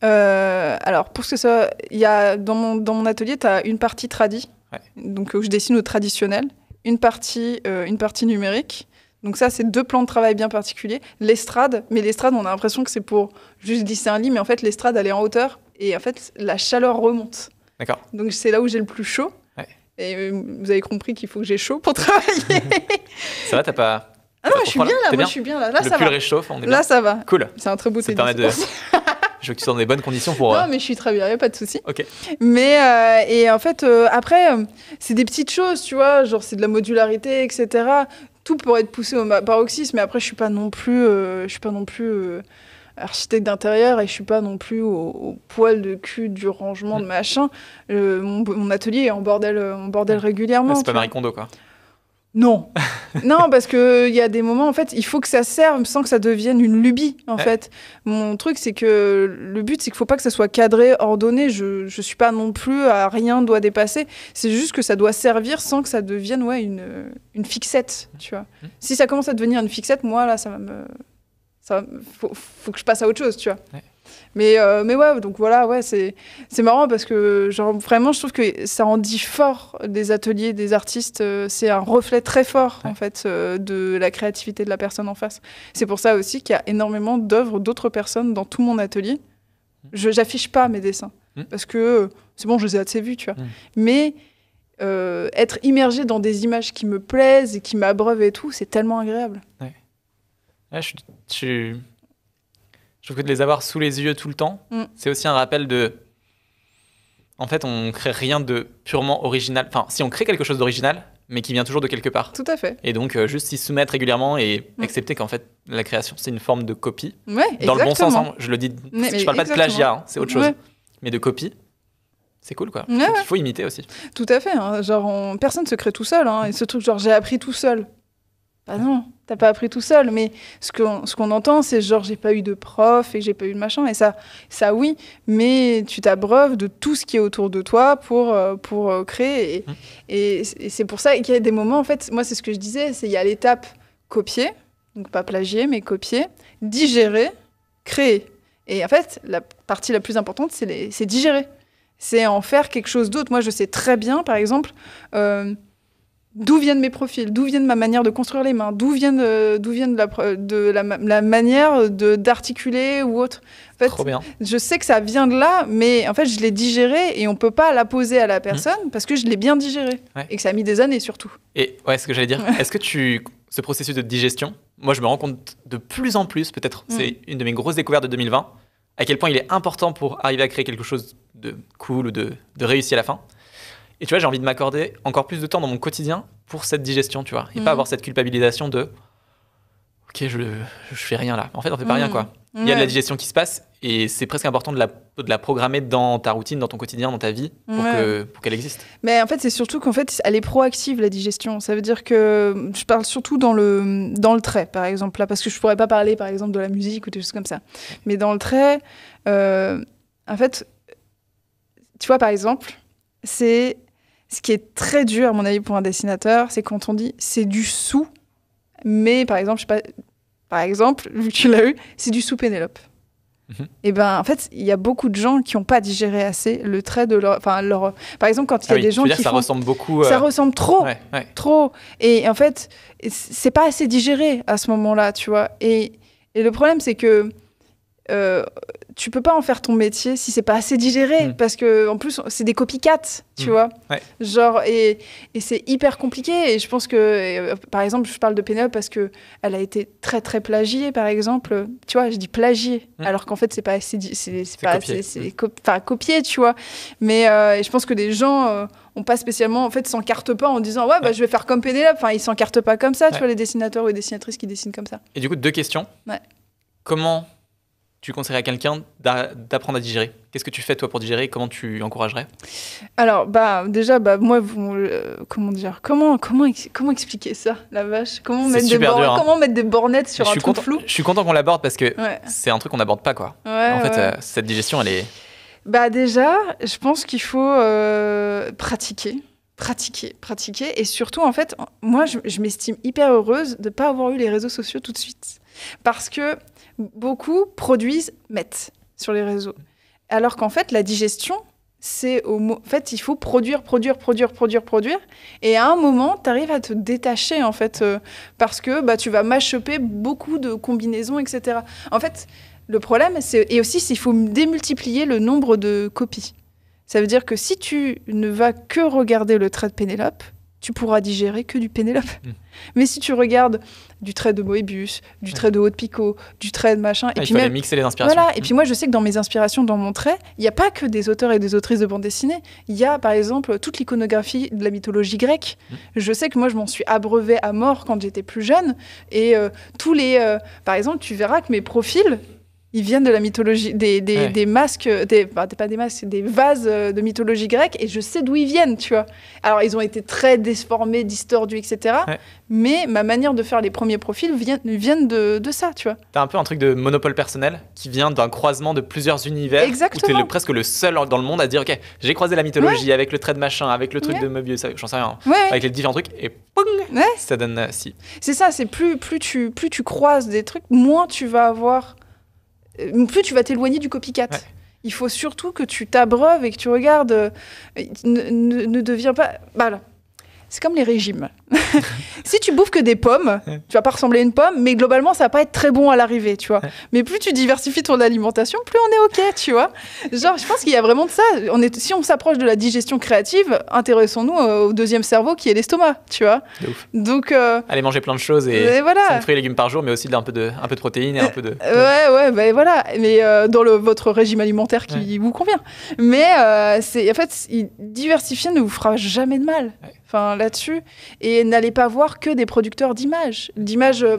alors pour que ça il dans mon dans mon atelier tu as une partie tradie donc où je dessine au traditionnel une partie, euh, une partie numérique. Donc ça, c'est deux plans de travail bien particuliers. L'estrade, mais l'estrade, on a l'impression que c'est pour juste glisser un lit, mais en fait, l'estrade, elle est en hauteur et en fait, la chaleur remonte. D'accord. Donc c'est là où j'ai le plus chaud. Et euh, vous avez compris qu'il faut que j'ai chaud pour travailler. ça va, t'as pas. Ah non, je suis bien là, moi je suis bien là. Là, le ça va. réchauffe, Là, ça va. Cool. C'est un très beau ça je veux que tu sois dans les bonnes conditions pour. Non, euh, mais je suis très bien, y a pas de souci. Ok. Mais euh, et en fait, euh, après, c'est des petites choses, tu vois, genre c'est de la modularité, etc. Tout pourrait être poussé au paroxysme, mais après, je suis pas non plus, je suis pas non plus architecte d'intérieur et je suis pas non plus au, poil de cul du rangement de mm. machin. Mon, atelier est en bordel, en bordel régulièrement. C'est pas Marie Kondo, quoi. Non. non, parce qu'il euh, y a des moments, en fait, il faut que ça serve sans que ça devienne une lubie, en fait. Mon truc, c'est que le but, c'est qu'il ne faut pas que ça soit cadré, ordonné. Je ne suis pas non plus à rien doit dépasser. C'est juste que ça doit servir sans que ça devienne ouais, une, euh, fixette, tu vois. Mmh. Si ça commence à devenir une fixette, moi, là, ça va me... Il Faut, que je passe à autre chose, tu vois. Mais, euh, mais ouais, donc voilà, ouais, c'est marrant parce que genre, vraiment, je trouve que ça en dit fort des ateliers, des artistes. Euh, c'est un reflet très fort, en fait, euh, de la créativité de la personne en face. C'est pour ça aussi qu'il y a énormément d'œuvres d'autres personnes dans tout mon atelier. Mm. Je n'affiche pas mes dessins mm. parce que c'est bon, je les ai assez vus, tu vois. Mm. Mais être immergé dans des images qui me plaisent et qui m'abreuvent et tout, c'est tellement agréable. Ouais. je, je trouve que de les avoir sous les yeux tout le temps, mm. c'est aussi un rappel de. En fait, on crée rien de purement original. Enfin, si on crée quelque chose d'original, mais qui vient toujours de quelque part. Tout à fait. Et donc, euh, juste s'y soumettre régulièrement et mm. accepter qu'en fait, la création, c'est une forme de copie. Ouais, Dans le bon sens, hein, je le dis. je parle pas de plagiat, hein, c'est autre chose. Mais de copie. C'est cool, quoi. Il faut imiter aussi. Tout à fait. Hein. Genre, personne se crée tout seul. Et ce truc, genre, j'ai appris tout seul. Bah non, t'as pas appris tout seul. Mais ce qu'on ce qu'on entend, c'est genre j'ai pas eu de prof et j'ai pas eu de machin. Et ça, ça oui, mais tu t'abreuves de tout ce qui est autour de toi pour, euh, pour euh, créer. Mmh. Et, c'est pour ça qu'il y a des moments, en fait, moi c'est ce que je disais, c'est il y a l'étape copier, donc pas plagier, mais copier, digérer, créer. Et en fait, la partie la plus importante, c'est digérer. C'est en faire quelque chose d'autre. Moi, je sais très bien, par exemple, euh, d'où viennent mes profils, d'où viennent ma manière de construire les mains, d'où viennent, euh, viennent la, de la, manière de, d'articuler ou autre. En fait, je sais que ça vient de là, mais en fait, je l'ai digéré et on ne peut pas la poser à la mhm. personne parce que je l'ai bien digéré et que ça a mis des années surtout. Et ouais, ce que j'allais dire, est-ce que ce processus de digestion, moi je me rends compte de plus en plus, peut-être, mm. c'est une de mes grosses découvertes de 2020, à quel point il est important pour arriver à créer quelque chose de cool ou de, de réussi à la fin, et tu vois, j'ai envie de m'accorder encore plus de temps dans mon quotidien pour cette digestion, tu vois, et pas mm. avoir cette culpabilisation de ok, je, je fais rien là. En fait, on fait pas rien mm. quoi. Il y a de la digestion qui se passe et c'est presque important de la, de la programmer dans ta routine, dans ton quotidien, dans ta vie pour que, pour qu'elle existe. Mais en fait, c'est surtout qu'en fait, elle est proactive la digestion. Ça veut dire que je parle surtout dans le, dans le trait, par exemple, là, parce que je pourrais pas parler, par exemple, de la musique ou des choses comme ça. Mais dans le trait, euh, en fait, tu vois, par exemple, c'est ce qui est très dur, à mon avis, pour un dessinateur, c'est quand on dit c'est du sous, mais par exemple, je sais pas, par exemple, vu que tu l'as eu, c'est du sous Pénélope. Mhm. Et eh ben en fait, il y a beaucoup de gens qui n'ont pas digéré assez le trait de leur, leur, par exemple quand il y a ah des gens qui ça ressemble beaucoup, euh, ça ressemble trop, trop, et en fait c'est pas assez digéré à ce moment-là, tu vois. et le problème c'est que euh, tu peux pas en faire ton métier si c'est pas assez digéré mm. parce que en plus c'est des copycats tu mm. vois genre et, et c'est hyper compliqué et je pense que euh, par exemple je parle de Pénélope parce que elle a été très très plagiée par exemple tu vois je dis plagiée mm. alors qu'en fait c'est pas assez c'est pas c'est tu vois mais euh, je pense que des gens ont pas spécialement en fait cartent pas en disant ouais bah je vais faire comme Pénélope enfin ils s'encartent pas comme ça tu vois les dessinateurs ou les dessinatrices qui dessinent comme ça et du coup deux questions comment tu conseillerais à quelqu'un d'apprendre à digérer Qu'est-ce que tu fais toi pour digérer Comment tu encouragerais Alors bah déjà bah moi euh, comment dire comment comment comment expliquer ça la vache comment mettre des hein. comment mettre des bornettes sur je un truc flou Je suis content qu'on l'aborde parce que c'est un truc qu'on n'aborde pas quoi. en fait euh, cette digestion elle est Bah déjà je pense qu'il faut euh, pratiquer pratiquer, pratiquer. Et surtout, en fait, moi, je, je m'estime hyper heureuse de ne pas avoir eu les réseaux sociaux tout de suite. Parce que beaucoup produisent, mettent sur les réseaux. Alors qu'en fait, la digestion, c'est au en fait il faut produire produire produire produire produire et à un moment tu arrives à te détacher en fait euh, parce que bah tu vas m'achoper beaucoup de combinaisons etc en fait le problème c'est et aussi s'il faut démultiplier le nombre de copies ça veut dire que si tu ne vas que regarder le trait de Pénélope tu pourras digérer que du Pénélope. Mm. Mais si tu regardes du trait de Moebius, du trait de haute Picot, du trait de machin, et ah, puis même mixer les inspirations. Voilà. Et mm. puis moi, je sais que dans mes inspirations, dans mon trait, il n'y a pas que des auteurs et des autrices de bande dessinée. Il y a par exemple toute l'iconographie de la mythologie grecque. Mm. Je sais que moi, je m'en suis abreuvée à mort quand j'étais plus jeune. Et euh, tous les, euh, par exemple, tu verras que mes profils, ils viennent de la mythologie, des, masques, bah, des, pas des masques, des vases euh, de mythologie grecque, et je sais d'où ils viennent, tu vois. Alors, ils ont été très déformés, distordus, etc. Mais ma manière de faire les premiers profils vient, viennent de, ça, tu vois. T'as un peu un truc de monopole personnel qui vient d'un croisement de plusieurs univers. Exactement. Où t'es presque le seul dans le monde à dire, OK, j'ai croisé la mythologie avec le trait de machin, avec le truc de Mobius, j'en sais rien, avec les différents trucs, et poum, ça donne euh, si. C'est ça, c'est plus, plus, tu, plus tu croises des trucs, moins tu vas avoir euh, plus tu vas t'éloigner du copycat. Il faut surtout que tu t'abreuves et que tu regardes, euh, ne, deviens pas. Bah, voilà c'est comme les régimes. si tu bouffes que des pommes, tu vas pas ressembler à une pomme, mais globalement, ça va pas être très bon à l'arrivée, tu vois. Mais plus tu diversifies ton alimentation, plus on est OK, tu vois. Genre, je pense qu'il y a vraiment de ça. On est, si on s'approche de la digestion créative, intéressons-nous au deuxième cerveau qui est l'estomac, tu vois. Donc. Euh, Allez manger plein de choses et, et fruits et légumes par jour, mais aussi un peu de, un peu protéines et un peu de. Euh, ouais, ouais, ben voilà. Mais euh, dans le, votre régime alimentaire qui vous convient. Mais c'est, en fait, diversifier ne vous fera jamais de mal. Enfin, là-dessus. Et n'allez pas voir que des producteurs d'images, d'images, euh,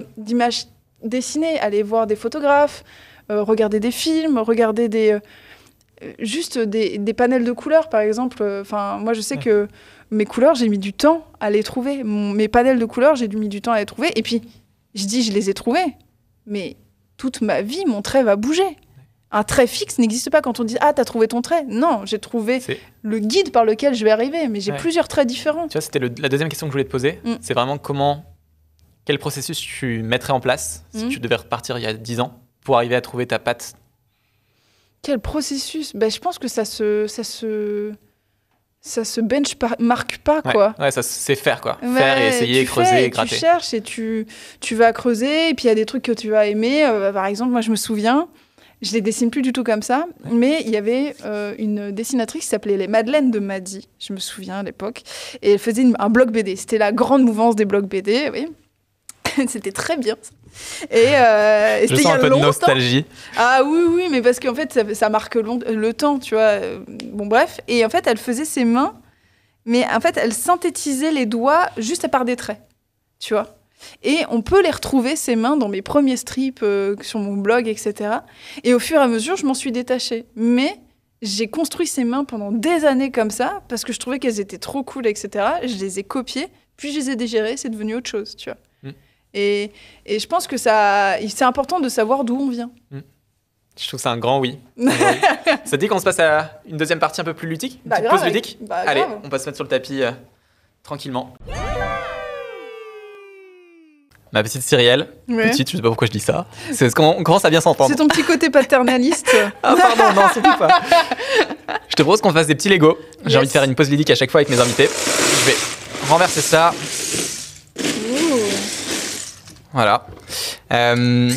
dessinées. Allez voir des photographes, euh, regarder des films, regarder des euh, juste des, panels de couleurs, par exemple. Enfin, moi, je sais que mes couleurs, j'ai mis du temps à les trouver. mes panels de couleurs, j'ai mis du temps à les trouver. Et puis, je dis, je les ai trouvés, mais toute ma vie, mon trait va bouger un trait fixe n'existe pas quand on dit ah t'as trouvé ton trait. Non, j'ai trouvé le guide par lequel je vais arriver, mais j'ai plusieurs traits différents. Tu vois, c'était la deuxième question que je voulais te poser. Mm. C'est vraiment comment, quel processus tu mettrais en place si mm. tu devais repartir il y a 10 ans pour arriver à trouver ta patte. Quel processus ben, je pense que ça se, ça se, ça se marque pas quoi. Ouais, ça c'est faire quoi. faire et essayer, creuser, et gratter. Tu cherches et tu, tu vas creuser et puis il y a des trucs que tu vas aimer. Euh, par exemple, moi je me souviens je les dessine plus du tout comme ça, mais il y avait euh, une dessinatrice qui s'appelait les Madeleines de Madi, je me souviens à l'époque, et elle faisait un blog BD. C'était la grande mouvance des blogs BD, oui. C'était très bien. Et, euh, un peu de nostalgie. Ah oui, oui, mais parce qu'en fait, ça, ça marque le temps, tu vois. Euh, bon, bref. Et en fait, elle faisait ses mains, mais en fait, elle synthétisait les doigts juste à part des traits, tu vois. Et on peut les retrouver, ces mains, dans mes premiers strips, euh, sur mon blog, etc. Et au fur et à mesure, je m'en suis détachée. Mais j'ai construit ces mains pendant des années comme ça, parce que je trouvais qu'elles étaient trop cool, etc. Je les ai copiées, puis je les ai digérées, c'est devenu autre chose, tu vois. Mm. Et, et, je pense que ça, c'est important de savoir d'où on vient. Mm. Je trouve ça un grand oui. ça te dit qu'on se passe à une deuxième partie un peu plus ludique bah, Une petite pause ludique bah, Allez, on passe mettre sur le tapis euh, tranquillement ma petite Cyrielle. Petite, je sais pas pourquoi je dis ça. C'est quand qu'on commence à bien s'entendre. C'est ton petit côté paternaliste. ah, pardon, non, pas. Je te propose qu'on fasse des petits Lego. J'ai envie de faire une pause ludique à chaque fois avec mes invités. Je vais renverser ça. Voilà. Euh,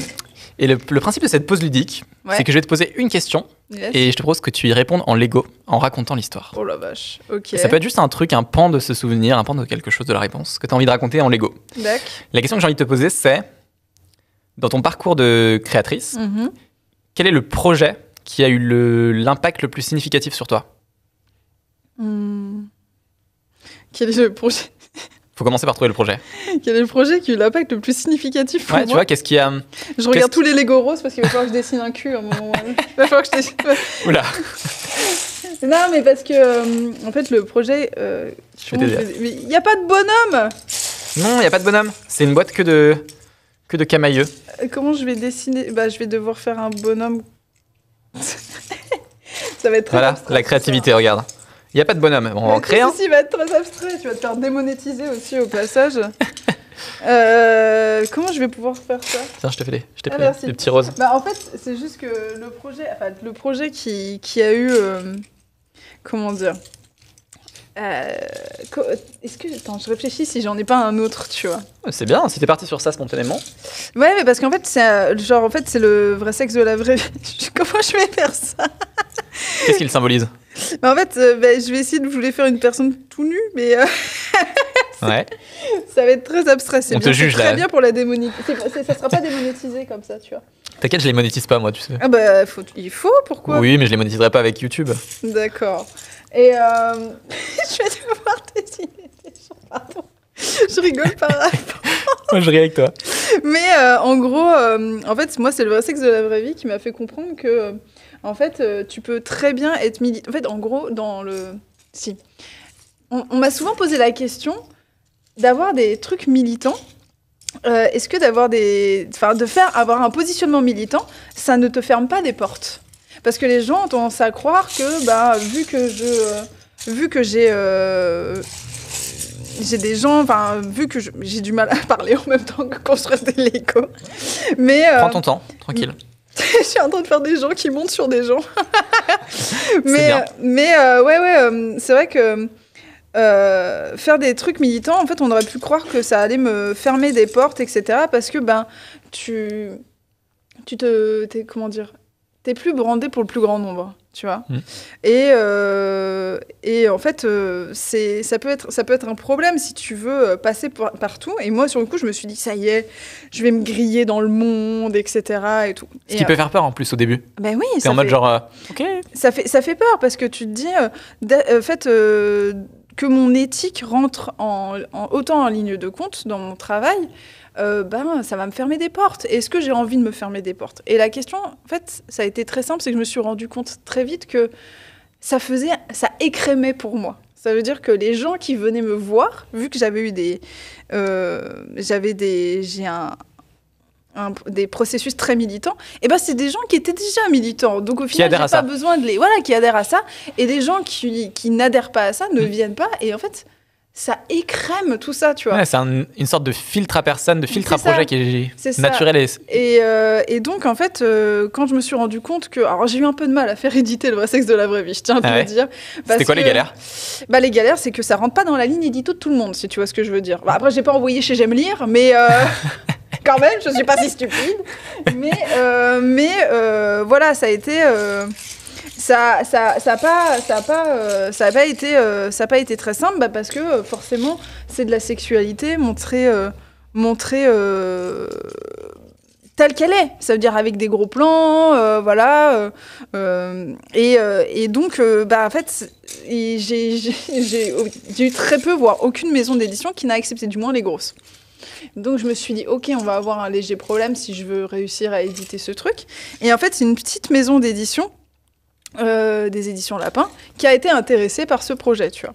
et le, principe de cette pause ludique, c'est que je vais te poser une question et je te propose que tu y répondes en Lego en racontant l'histoire. Oh la vache, ok. ça peut être juste un truc, un pan de ce souvenir, un pan de quelque chose de la réponse que tu as envie de raconter en Lego. D'accord. La question que j'ai envie de te poser, c'est dans ton parcours de créatrice, mm-hmm. quel est le projet qui a eu l'impact le, plus significatif sur toi hmm. Quel est le projet faut commencer par trouver le projet. Quel est le projet qui a eu l'impact le plus significatif pour ouais, tu vois, qu'est-ce qui a. Euh, je regarde tous les Lego roses parce qu'il va falloir que je dessine un cul à un moment. Il va falloir que je dessine. Oula Non, mais parce que, euh, en fait, le projet. Euh, je il n'y a pas de bonhomme Non, il n'y a pas de bonhomme. C'est une boîte que de. que de camailleux. comment je vais dessiner Bah, je vais devoir faire un bonhomme. ça va être très. Voilà, la créativité, regarde. Il n'y a pas de bonhomme. On va en créer un. Ceci va être très abstrait. Tu vas te faire démonétiser aussi au passage. Euh, comment je vais pouvoir faire ça Tiens, je te fais des, ah, petits roses. Bah, en fait, c'est juste que le projet, enfin, le projet qui, qui a eu. Euh, comment dire euh, Est-ce que. Attends, je réfléchis si j'en ai pas un autre, tu vois. C'est bien, si t'es parti sur ça spontanément. Ouais, mais parce qu'en fait, c'est euh, genre, en fait, c'est le vrai sexe de la vraie vie. Comment je vais faire ça Qu'est-ce qu'il symbolise mais en fait, euh, ben, je vais essayer de vous faire une personne tout nue, mais euh, ouais. ça va être très abstrait. C'est On te très bien pour la démonétiser. Ça ne sera pas démonétisé comme ça, tu vois. T'inquiète, je ne les monétise pas, moi, tu sais. Ah bah, il faut, pourquoi Oui, mais je ne les monétiserai pas avec YouTube. D'accord. Et euh, je vais devoir dessiner des gens, pardon. Je rigole par rapport. moi, je rigole avec toi. Mais euh, en gros, en fait, moi, c'est le vrai sexe de la vraie vie qui m'a fait comprendre que en fait, euh, tu peux très bien être militant. En fait, en gros, dans le. Si. On, m'a souvent posé la question d'avoir des trucs militants. Euh, est-ce que d'avoir des. Enfin, de faire avoir un positionnement militant, ça ne te ferme pas des portes Parce que les gens ont tendance à croire que, bah, vu que je. Euh, vu que j'ai. j'ai des gens, enfin, vu que j'ai du mal à parler en même temps que construire des Lego. Mais. Prends ton temps, tranquille. je suis en train de faire des gens qui montent sur des gens. mais euh, mais euh, ouais, ouais, euh, c'est vrai que faire des trucs militants, en fait, on aurait pu croire que ça allait me fermer des portes, etc. Parce que, ben, tu. Tu te. comment dire T'es plus brandé pour le plus grand nombre tu vois. Mm. Et, euh, et en fait, euh, c'est, ça, peut être, ça peut être un problème si tu veux euh, passer partout. Et moi, sur le coup, je me suis dit, ça y est, je vais me griller dans le monde, etc. Et tout. Ce qui peut faire peur en plus au début. Ben oui, c'est en mode genre, ok. Ça fait, ça fait peur parce que tu te dis, en fait, que mon éthique rentre en, en, autant en ligne de compte dans mon travail. Euh, ben, ça va me fermer des portes. Est-ce que j'ai envie de me fermer des portes Et la question, en fait, ça a été très simple, c'est que je me suis rendu compte très vite que ça faisait, ça écrémait pour moi. Ça veut dire que les gens qui venaient me voir, vu que j'avais eu des, euh, j'avais des, j'ai un, des processus très militants, et eh ben c'est des gens qui étaient déjà militants. Donc au final, j'ai pas besoin de les, voilà, qui adhèrent à ça, et des gens qui, n'adhèrent pas à ça ne viennent pas. Et en fait, ça écrème tout ça, tu vois. c'est une sorte de filtre à personne, de filtre à projet qui est, naturel. Et... Euh, et, donc, en fait, euh, quand je me suis rendu compte que. Alors, j'ai eu un peu de mal à faire éditer le vrai sexe de la vraie vie, je tiens à te ah le dire. C'était quoi les galères bah, Les galères, c'est que ça rentre pas dans la ligne édito de tout le monde, si tu vois ce que je veux dire. Bah, après, j'ai pas envoyé chez J'aime lire, mais. Euh, quand même, je suis pas si stupide. Mais, mais voilà, ça a été ça ça ça pas ça pas euh, ça été euh, ça pas été très simple bah, parce que euh, forcément c'est de la sexualité montrée montrer telle qu'elle est ça veut dire avec des gros plans voilà et, donc bah en fait j'ai eu très peu voire aucune maison d'édition qui n'a accepté du moins les grosses donc je me suis dit, ok, on va avoir un léger problème si je veux réussir à éditer ce truc. Et en fait, c'est une petite maison d'édition euh, des éditions Lapin, qui a été intéressé par ce projet, tu vois.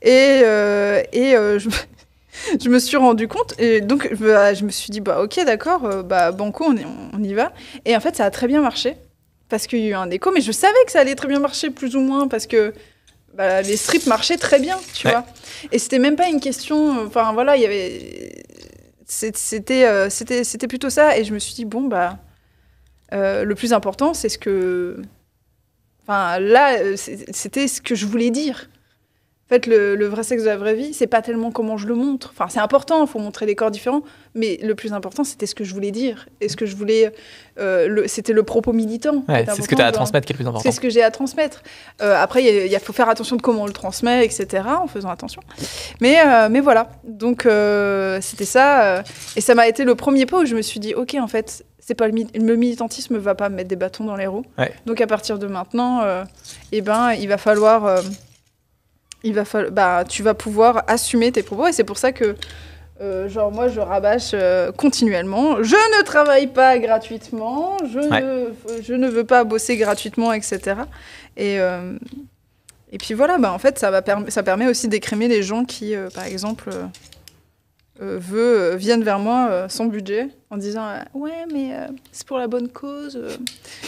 Et, euh, euh, je, me suis rendu compte, et donc je me suis dit, bah ok, d'accord, bah banco, on, on, y va. Et en fait, ça a très bien marché, parce qu'il y a eu un écho, mais je savais que ça allait très bien marcher, plus ou moins, parce que bah, les strips marchaient très bien, tu vois. Et c'était même pas une question, enfin voilà, il y avait. C'était c'était plutôt ça, et je me suis dit, bon, bah. le plus important, c'est ce que Enfin, là, euh, c'était ce que je voulais dire. En fait, le, vrai sexe de la vraie vie, c'est pas tellement comment je le montre. Enfin, c'est important, il faut montrer des corps différents, mais le plus important, c'était ce que je voulais dire. Et ce que je voulais. Euh, c'était le propos militant. c'est ce que tu as à transmettre qui est le plus important. C'est ce que j'ai à transmettre. Euh, après, il faut faire attention de comment on le transmet, etc., en faisant attention. Mais, euh, mais voilà. Donc, c'était ça. et ça m'a été le premier pas où je me suis dit, OK, en fait, c'est pas le, militantisme ne militantisme va pas me mettre des bâtons dans les roues. Donc, à partir de maintenant, eh ben, il va falloir il va falloir, bah, tu vas pouvoir assumer tes propos. Et c'est pour ça que, euh, genre, moi, je rabâche euh, continuellement. Je ne travaille pas gratuitement. Je, ne, je ne veux pas bosser gratuitement, etc. Et, euh, et puis voilà, bah, en fait, ça, va ça permet aussi d'écrémer les gens qui, par exemple, veut, viennent vers moi sans budget en disant Ouais, mais c'est pour la bonne cause.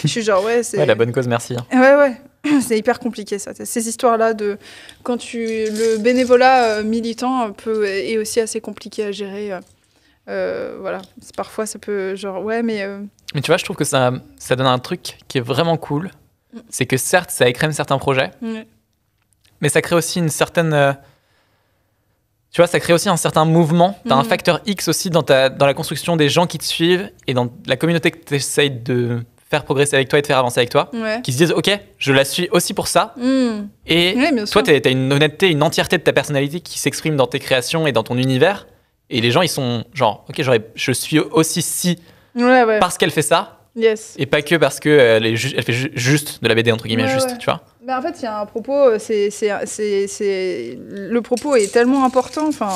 je suis genre Ouais, c'est. Ouais, la bonne cause, merci. Hein. Ouais, ouais. c'est hyper compliqué ça. Ces histoires-là de quand tu le bénévolat euh, militant euh, peut est aussi assez compliqué à gérer. Euh, voilà, parfois ça peut genre ouais mais. Mais tu vois, je trouve que ça ça donne un truc qui est vraiment cool. Mm. C'est que certes, ça écrème certains projets, mais ça crée aussi une certaine tu vois, ça crée aussi un certain mouvement. T'as un mm. facteur X aussi dans, ta, dans la construction des gens qui te suivent et dans la communauté que tu de faire progresser avec toi et te faire avancer avec toi, qui se disent ok, je la suis aussi pour ça. Hmm. Et toi, tu as une honnêteté, une entièreté de ta personnalité qui s'exprime dans tes créations et dans ton univers. Et les gens, ils sont genre ok, je suis aussi si parce qu'elle fait ça. Yes. Et pas que parce qu'elle euh, elle fait juste de la BD, entre guillemets, juste, tu vois. Bah, en fait, il y a un propos, euh, c'est, le propos est tellement important. Enfin,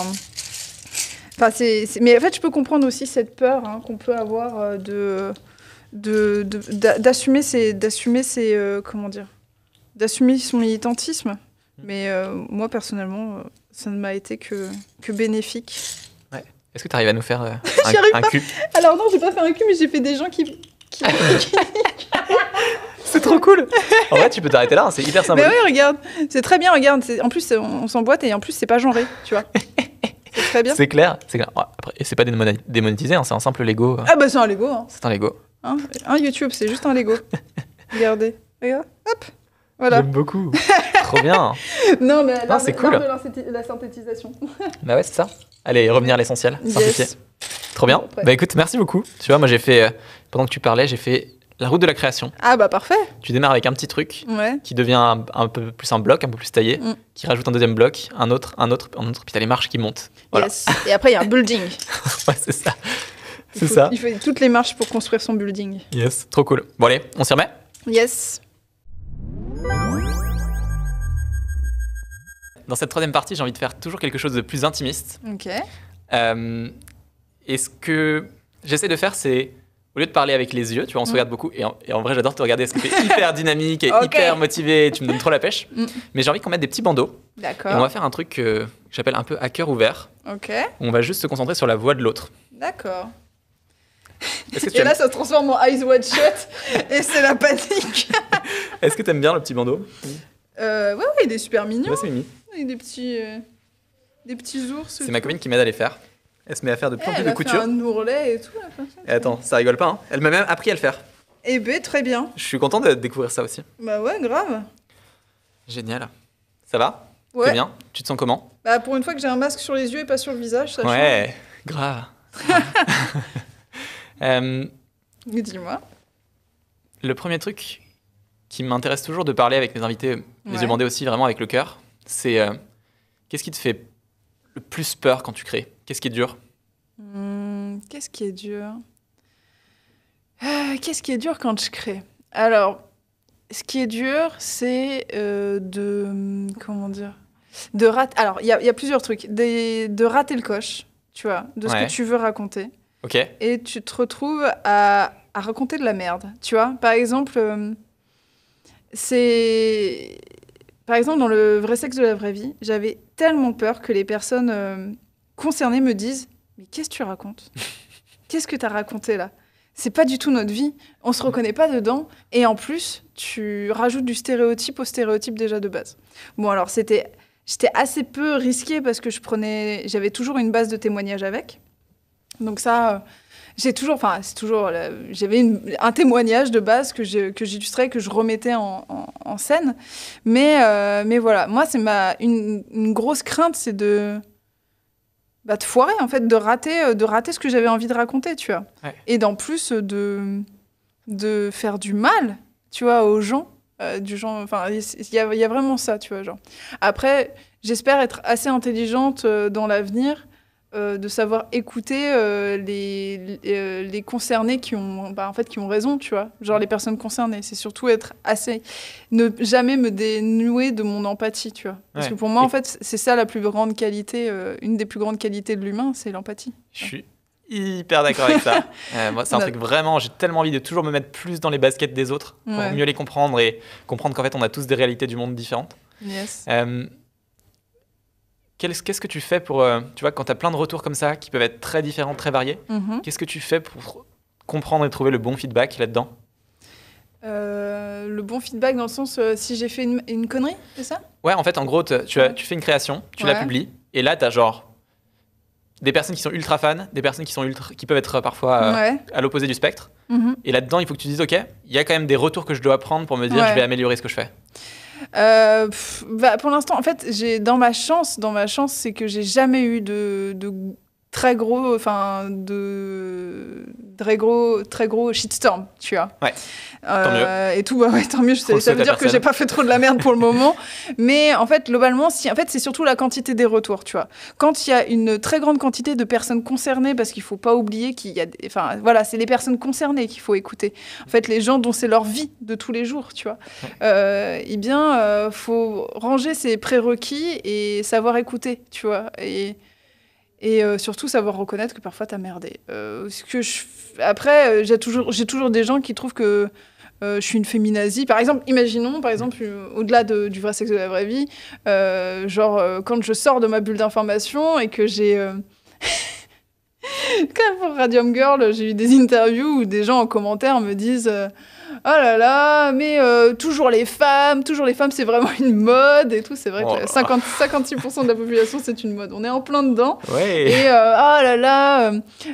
enfin c'est, mais en fait, je peux comprendre aussi cette peur hein, qu'on peut avoir euh, de d'assumer de, d'assumer c'est d'assumer euh, c'est comment dire, d'assumer son militantisme. Hmm. Mais euh, moi personnellement, euh, ça ne m'a été que, que bénéfique. Ouais. Est-ce que tu arrives à nous faire un, cul Alors non, j'ai pas fait un cul, mais j'ai fait des gens qui. c'est trop cool. En vrai, tu peux t'arrêter là, hein, c'est hyper sympa Mais oui, regarde, c'est très bien, regarde. En plus, on, s'emboîte et en plus, c'est pas genré, tu vois. C'est très bien. C'est clair, c'est Après, et c'est pas démonétisé, hein, c'est un simple Lego. Ah bah c'est un Lego. Hein. C'est un Lego. Hein, un YouTube, c'est juste un Lego. Regardez. Regarde. Hop. Voilà. J'aime beaucoup. Trop bien. Non, mais c'est cool. De la synthétisation. bah ouais, c'est ça. Allez, revenir à l'essentiel. Trop bien. Bah écoute, merci beaucoup. Tu vois, moi j'ai fait, euh, pendant que tu parlais, j'ai fait la route de la création. Ah bah parfait. Tu démarres avec un petit truc qui devient un, peu plus un bloc, un peu plus taillé, mm. qui rajoute un deuxième bloc, un autre, un autre, un autre, puis t'as les marches qui montent. Voilà. Et après il y a un building. ouais, c'est ça. C'est ça. Il fait toutes les marches pour construire son building. Yes, trop cool. Bon allez, on s'y remet Yes. Dans cette troisième partie, j'ai envie de faire toujours quelque chose de plus intimiste. Ok. Euh, et ce que j'essaie de faire, c'est au lieu de parler avec les yeux, tu vois, on se mm. regarde beaucoup. Et en, vrai, j'adore te regarder parce que t'es hyper dynamique et hyper motivé. Et tu me donnes trop la pêche. Mm. Mais j'ai envie qu'on mette des petits bandeaux. D'accord. on va faire un truc euh, que j'appelle un peu à cœur ouvert. Ok. On va juste se concentrer sur la voix de l'autre. D'accord. Et là, ça se transforme en ice watch Shut et c'est la panique. Est-ce que t'aimes bien le petit bandeau euh, Ouais, ouais, il est super mignon. Ouais, c'est mimi. Il des petits, euh, des petits ours. C'est ma copine qui m'aide à les faire. Elle se met à faire de plein eh, de couture. Elle fait un ourlet et tout. attends, ça rigole pas. Hein. Elle m'a même appris à le faire. Eh ben, très bien. Je suis content de découvrir ça aussi. Bah ouais, grave. Génial. Ça va Ouais. Très bien. Tu te sens comment Bah pour une fois que j'ai un masque sur les yeux et pas sur le visage, ça Ouais, grave. Euh, Dis-moi. Le premier truc qui m'intéresse toujours de parler avec mes invités, mais les demander aussi vraiment avec le cœur, c'est euh, qu'est-ce qui te fait le plus peur quand tu crées Qu'est-ce qui est dur hmm, Qu'est-ce qui est dur euh, Qu'est-ce qui est dur quand je crée Alors, ce qui est dur, c'est de. Comment dire de rate Alors, il y, a plusieurs trucs. de rater le coche, tu vois, de ce que tu veux raconter. Et tu te retrouves à, raconter de la merde. Tu vois, par exemple, euh, c'est. Par exemple, dans le vrai sexe de la vraie vie, j'avais tellement peur que les personnes euh, concernées me disent Mais qu'est-ce que tu racontes Qu'est-ce que tu as raconté là C'est pas du tout notre vie. On se reconnaît pas dedans. Et en plus, tu rajoutes du stéréotype au stéréotype déjà de base. Bon, alors, c'était. J'étais assez peu risquée parce que je prenais, j'avais toujours une base de témoignage avec. Donc ça, euh, j'ai toujours, enfin c'est toujours, euh, j'avais un témoignage de base que j'illustrais, que, que je remettais en, scène. Mais, euh, mais voilà, moi c'est ma une, grosse crainte, c'est de bah, de foirer en fait, de rater, de rater ce que j'avais envie de raconter, tu vois. Et d'en plus de de faire du mal, tu vois, aux gens. du genre, enfin, il y, y, a vraiment ça, tu vois, genre. Après, j'espère être assez intelligente dans l'avenir euh, de savoir écouter euh, les, euh, les, concernés qui ont, bah, en fait, qui ont raison, tu vois, genre les personnes concernées. C'est surtout être assez, ne jamais me dénouer de mon empathie, tu vois. Parce que pour moi, en fait, c'est ça la plus grande qualité, une des plus grandes qualités de l'humain, c'est l'empathie. Je suis hyper d'accord avec ça. moi, c'est un truc vraiment, j'ai tellement envie de toujours me mettre plus dans les baskets des autres pour mieux les comprendre et comprendre qu'en fait, on a tous des réalités du monde différentes. Yes. Qu'est-ce que tu fais pour, euh, tu vois, quand tu as plein de retours comme ça, qui peuvent être très différents, très variés, mhm. qu'est-ce que tu fais pour comprendre et trouver le bon feedback là-dedans euh, le bon feedback dans le sens euh, si j'ai fait une, connerie, c'est ça Ouais, en fait, en gros, tu, as, tu fais une création, tu la publies, et là, tu as genre des personnes qui sont ultra fans, des personnes qui, sont ultra, qui peuvent être parfois à l'opposé du spectre. Mhm. Et là-dedans, il faut que tu dises, OK, il y a quand même des retours que je dois prendre pour me dire, je vais améliorer ce que je fais euh, bah, Pour l'instant, en fait, j'ai dans ma chance, dans ma chance, c'est que j'ai jamais eu de, de très gros, enfin de très gros, très gros shitstorm, tu vois. Ouais. Euh, et tout, bah ouais, tant mieux. Je ça veut dire que j'ai pas fait trop de la merde pour le moment. Mais en fait, globalement, si, en fait, c'est surtout la quantité des retours, tu vois. Quand il y a une très grande quantité de personnes concernées, parce qu'il faut pas oublier qu'il y a, enfin, voilà, c'est les personnes concernées qu'il faut écouter. En fait, les gens dont c'est leur vie de tous les jours, tu vois. Euh, eh bien, euh, faut ranger ses prérequis et savoir écouter, tu vois. Et et surtout savoir reconnaître que parfois t'as merdé. ce que je... Après, j'ai toujours, j'ai toujours des gens qui trouvent que euh, je suis une féminazie. Par exemple, imaginons, par exemple, euh, au-delà du vrai sexe de la vraie vie, euh, genre quand je sors de ma bulle d'information et que j'ai... Comme pour Radium Girl, j'ai eu des interviews où des gens en commentaire me disent oh là là, mais euh, toujours les femmes, toujours les femmes, c'est vraiment une mode et tout. C'est vrai oh que 50, 56% de la population, c'est une mode. On est en plein dedans. Ouais. Et euh, oh là là,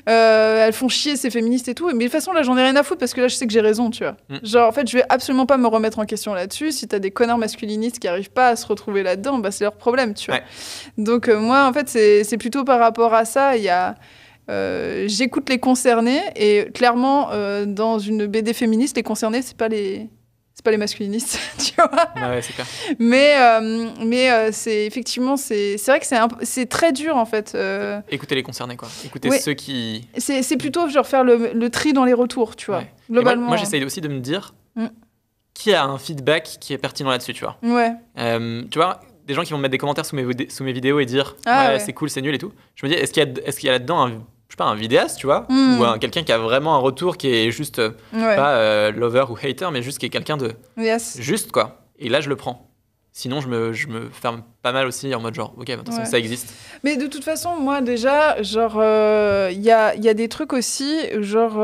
euh, elles font chier ces féministes et tout. Mais de toute façon, là, j'en ai rien à foutre parce que là, je sais que j'ai raison, tu vois. Mm. Genre, en fait, je vais absolument pas me remettre en question là-dessus. Si t'as des connards masculinistes qui arrivent pas à se retrouver là-dedans, bah, c'est leur problème, tu vois. Donc, moi, en fait, c'est plutôt par rapport à ça. Il y a. Euh, j'écoute les concernés et clairement euh, dans une BD féministe les concernés c'est pas les c'est pas les masculinistes tu vois ah mais euh, mais c'est effectivement c'est vrai que c'est c'est très dur en fait Écouter les concernés quoi écoutez ceux qui c'est plutôt genre faire le, le, tri dans les retours tu vois globalement moi, j'essaie j'essaye aussi de me dire mm. qui a un feedback qui est pertinent là-dessus tu vois ouais tu vois des gens qui vont mettre des commentaires sous mes, sous mes vidéos et dire ah c'est cool c'est nul et tout je me dis est-ce qu'il y a, est-ce qu'il y a là-dedans un je sais pas, un vidéaste, tu vois, hmm. ou un, quelqu'un qui a vraiment un retour qui est juste euh, pas euh, lover ou hater, mais juste qui est quelqu'un de juste quoi. Et là, je le prends. Sinon, je me, je me ferme pas mal aussi en mode genre, ok, attention, ça existe. Mais de toute façon, moi déjà, genre, il euh, y, a, y, a, des trucs aussi, genre,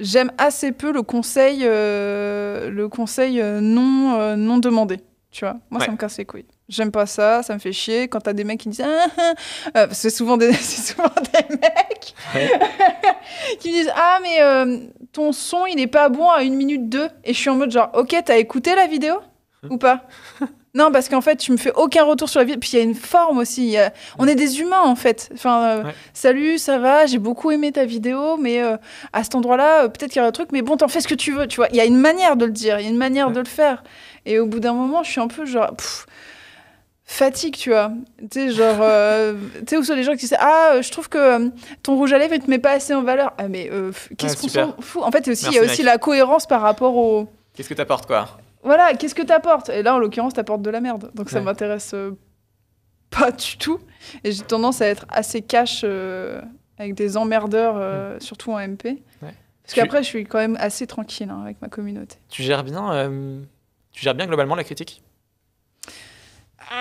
j'aime assez peu le conseil, le conseil non, non demandé. Tu vois, moi, ça me casse les couilles. J'aime pas ça, ça me fait chier. Quand t'as des mecs qui disent, ah, ah, ah. Euh, c'est souvent des, souvent des mecs qui me disent, ah mais euh, ton son il est pas bon à une minute deux. » et je suis en mode genre, ok, t'as écouté la vidéo ou pas Non, parce qu'en fait, tu me fais aucun retour sur la vie. Puis il y a une forme aussi. On est des humains, en fait. Enfin, euh, salut, ça va, j'ai beaucoup aimé ta vidéo, mais à cet endroit-là, peut-être qu'il y a un truc, mais bon, t'en fais ce que tu veux, tu vois. Il y a une manière de le dire, il y a une manière de le faire. Et au bout d'un moment, je suis un peu genre. fatigue, tu vois. Tu sais, genre, euh, tu sais, où sont les gens qui disent Ah, euh, je trouve que euh, ton rouge à lèvres, ne te met pas assez en valeur. Ah, mais qu'est-ce ah, qu'on s'en fout En fait, aussi, il y a aussi la cohérence par rapport au. Qu'est-ce que t'apportes, quoi Voilà, qu'est-ce que t'apportes Et là, en l'occurrence, t'apportes de la merde. Donc, ça ça m'intéresse pas du tout. Et j'ai tendance à être assez cash avec des emmerdeurs, hmm. surtout en MP. Parce qu'après, je suis quand même assez tranquille hein, avec ma communauté. Tu gères bien tu gères bien globalement la critique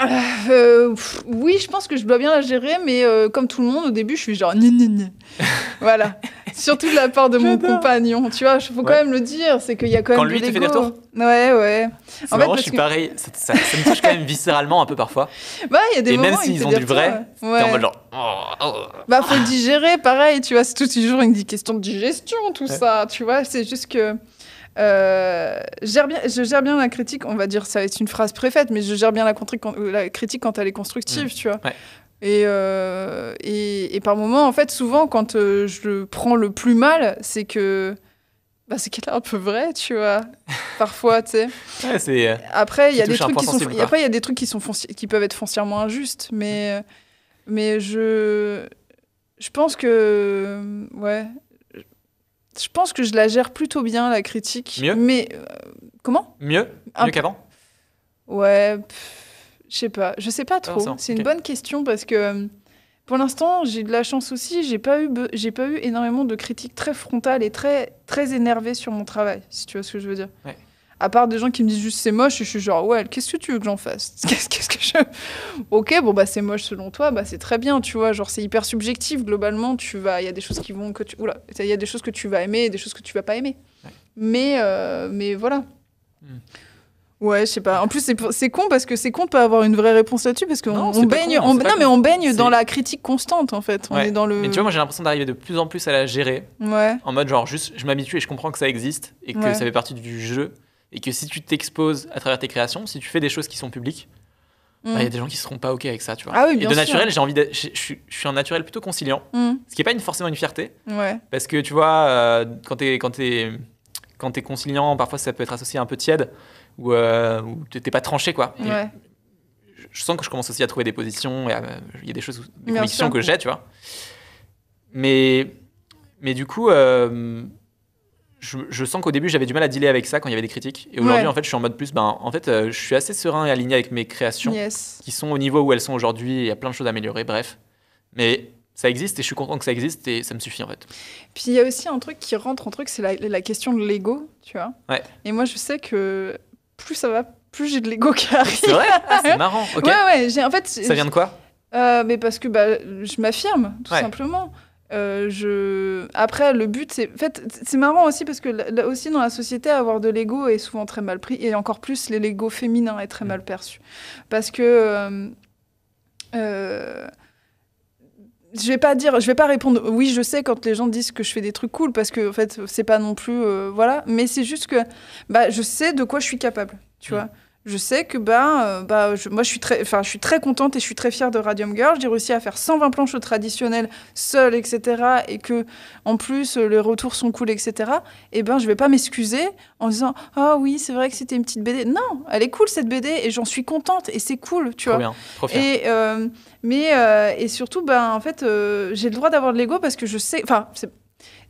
euh, euh, oui, je pense que je dois bien la gérer, mais euh, comme tout le monde, au début, je suis genre ni voilà. Surtout de la part de mon compagnon. Tu vois, il faut quand même le dire, c'est qu'il y a quand, même. lui, des retours Ouais, ouais. En je suis pareil. Ça, me touche quand même viscéralement un peu parfois. Bah, il y a des Et moments. Et même s'ils ont du vrai, c'est ouais. genre. Oh, oh. Bah, faut digérer, pareil. Tu vois, c'est toujours une question de digestion, tout ça. Tu vois, c'est juste que. Euh, bien, je gère bien la critique, on va dire, ça est une phrase préfète, mais je gère bien la, la critique quand elle est constructive, mmh. tu vois. Euh, et, et, par moments, en fait, souvent, quand je euh, je prends le plus mal, c'est que. Bah, c'est qu'elle est un peu vrai, tu vois. Parfois, tu sais. après, il y a des trucs qui sont. il y a des trucs qui qui peuvent être foncièrement injustes, mais mmh. mais je je pense que ouais, je pense que je la gère plutôt bien, la critique. Mieux Mais euh, comment Mieux Mieux qu'avant Ouais, je sais pas. Je sais pas trop. C'est une bonne question parce que euh, pour l'instant, j'ai de la chance aussi. J'ai pas eu, j'ai pas eu énormément de critiques très frontales et très, très énervées sur mon travail, si tu vois ce que je veux dire. Ouais. À part des gens qui me disent juste c'est moche, et je suis genre, ouais, qu'est-ce que tu veux que j'en fasse Qu'est-ce que je. Ok, bon, bah c'est moche selon toi, bah c'est très bien, tu vois. Genre, c'est hyper subjectif, globalement. Tu vas. Il y a des choses qui vont. Que tu... Oula, il y a des choses que tu vas aimer et des choses que tu vas pas aimer. Mais, euh, mais voilà. Hmm. Ouais, je sais pas. En plus, c'est con parce que c'est con de pas avoir une vraie réponse là-dessus parce qu'on on baigne. non, mais on baigne dans la critique constante en fait. On est dans le. Mais tu vois, moi j'ai l'impression d'arriver de plus en plus à la gérer. Ouais. En mode genre juste, je m'habitue et je comprends que ça existe et que ça fait partie du jeu et que si tu t'exposes à travers tes créations, si tu fais des choses qui sont publiques, bah, il y a mm. des gens qui seront pas ok avec ça, tu vois. Ah et de naturel, j'ai envie, de, je, suis un naturel plutôt conciliant, mm. ce qui est pas une, forcément une fierté, ouais. parce que tu vois, euh, quand t'es quand es, quand es conciliant, parfois ça peut être associé à un peu tiède ou tu euh, t'es pas tranché quoi. Je, sens que je commence aussi à trouver des positions, il y a des choses, des convictions que j'ai, tu vois. Mais mais du coup. Euh, je, sens qu'au début, j'avais du mal à dealer avec ça quand il y avait des critiques. Et aujourd'hui, en fait, je suis en mode plus, ben, en fait, euh, je suis assez serein et aligné avec mes créations qui sont au niveau où elles sont aujourd'hui. Il y a plein de choses à améliorer, bref. Mais ça existe et je suis content que ça existe et ça me suffit, en fait. Puis il y a aussi un truc qui rentre en truc, c'est la, question de l'ego, tu vois. Ouais. Et moi, je sais que plus ça va, plus j'ai de l'ego qui arrive. Ah, c'est vrai C'est marrant, en fait... Ça vient de quoi euh, mais parce que bah, je m'affirme, tout simplement. Euh, je... Après, le but, c'est. En fait, c'est marrant aussi parce que aussi dans la société, avoir de l'ego est souvent très mal pris et encore plus l'ego féminin est très mm. mal perçu parce que. Euh, euh, je vais pas dire, je vais pas répondre. Oui, je sais quand les gens disent que je fais des trucs cool parce que en fait, c'est pas non plus voilà. Mais c'est juste que, bah, je sais de quoi je suis capable, tu mm. vois je sais que ben, euh, bah, je, moi, je suis, très, je suis très contente et je suis très fière de Radium Girl. J'ai réussi à faire 120 planches traditionnelles seules, etc. Et que, en plus, euh, les retours sont cool, etc. Et eh ben, je vais pas m'excuser en disant Ah oui, c'est vrai que c'était une petite BD. Non, elle est cool cette BD et j'en suis contente et c'est cool, tu trop vois. Bien, trop Et, euh, mais, et surtout, ben, en fait, j'ai le droit d'avoir de l'ego parce que je sais. Enfin,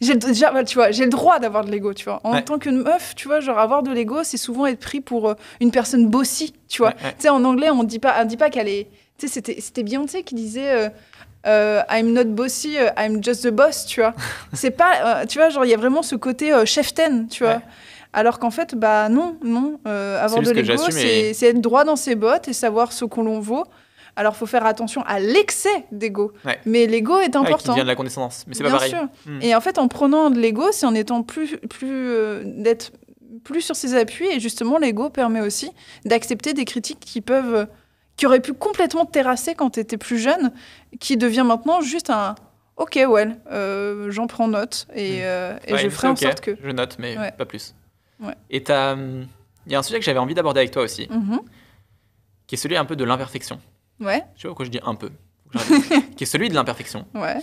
j'ai déjà, tu vois, j'ai le droit d'avoir de l'ego, tu vois. En tant qu'une meuf, tu vois, genre avoir de l'ego, c'est souvent être pris pour euh, une personne bossy, tu vois. Tu sais, en anglais, on dit pas, on dit pas qu'elle est. Tu sais, c'était, c'était Beyoncé qui disait. Euh, euh, I'm not bossy, I'm just the boss, tu vois. c'est pas, tu vois, genre il y a vraiment ce côté chef ten, tu vois. Alors qu'en fait, bah non, non. avoir de l'ego, c'est, c'est être droit dans ses bottes et savoir ce qu'on l'on vaut. Alors, il faut faire attention à l'excès d'ego. Mais l'ego est important. vient de la condescendance. Mais c'est pas pareil. Hmm. Et en fait, en prenant de l'ego, c'est en étant plus, plus euh, d'être plus sur ses appuis. Et justement, l'ego permet aussi d'accepter des critiques qui peuvent, qui auraient pu complètement te terrasser quand tu étais plus jeune, qui devient maintenant juste un. Ok, well, euh, j'en prends note et, hmm. euh, je ferai en sorte que. Je note, mais pas plus. Et hum, Il y a un sujet que j'avais envie d'aborder avec toi aussi, mhm. qui est celui un peu de l'imperfection. Ouais. Je sais pourquoi je dis un peu. qui est celui de l'imperfection. Ouais.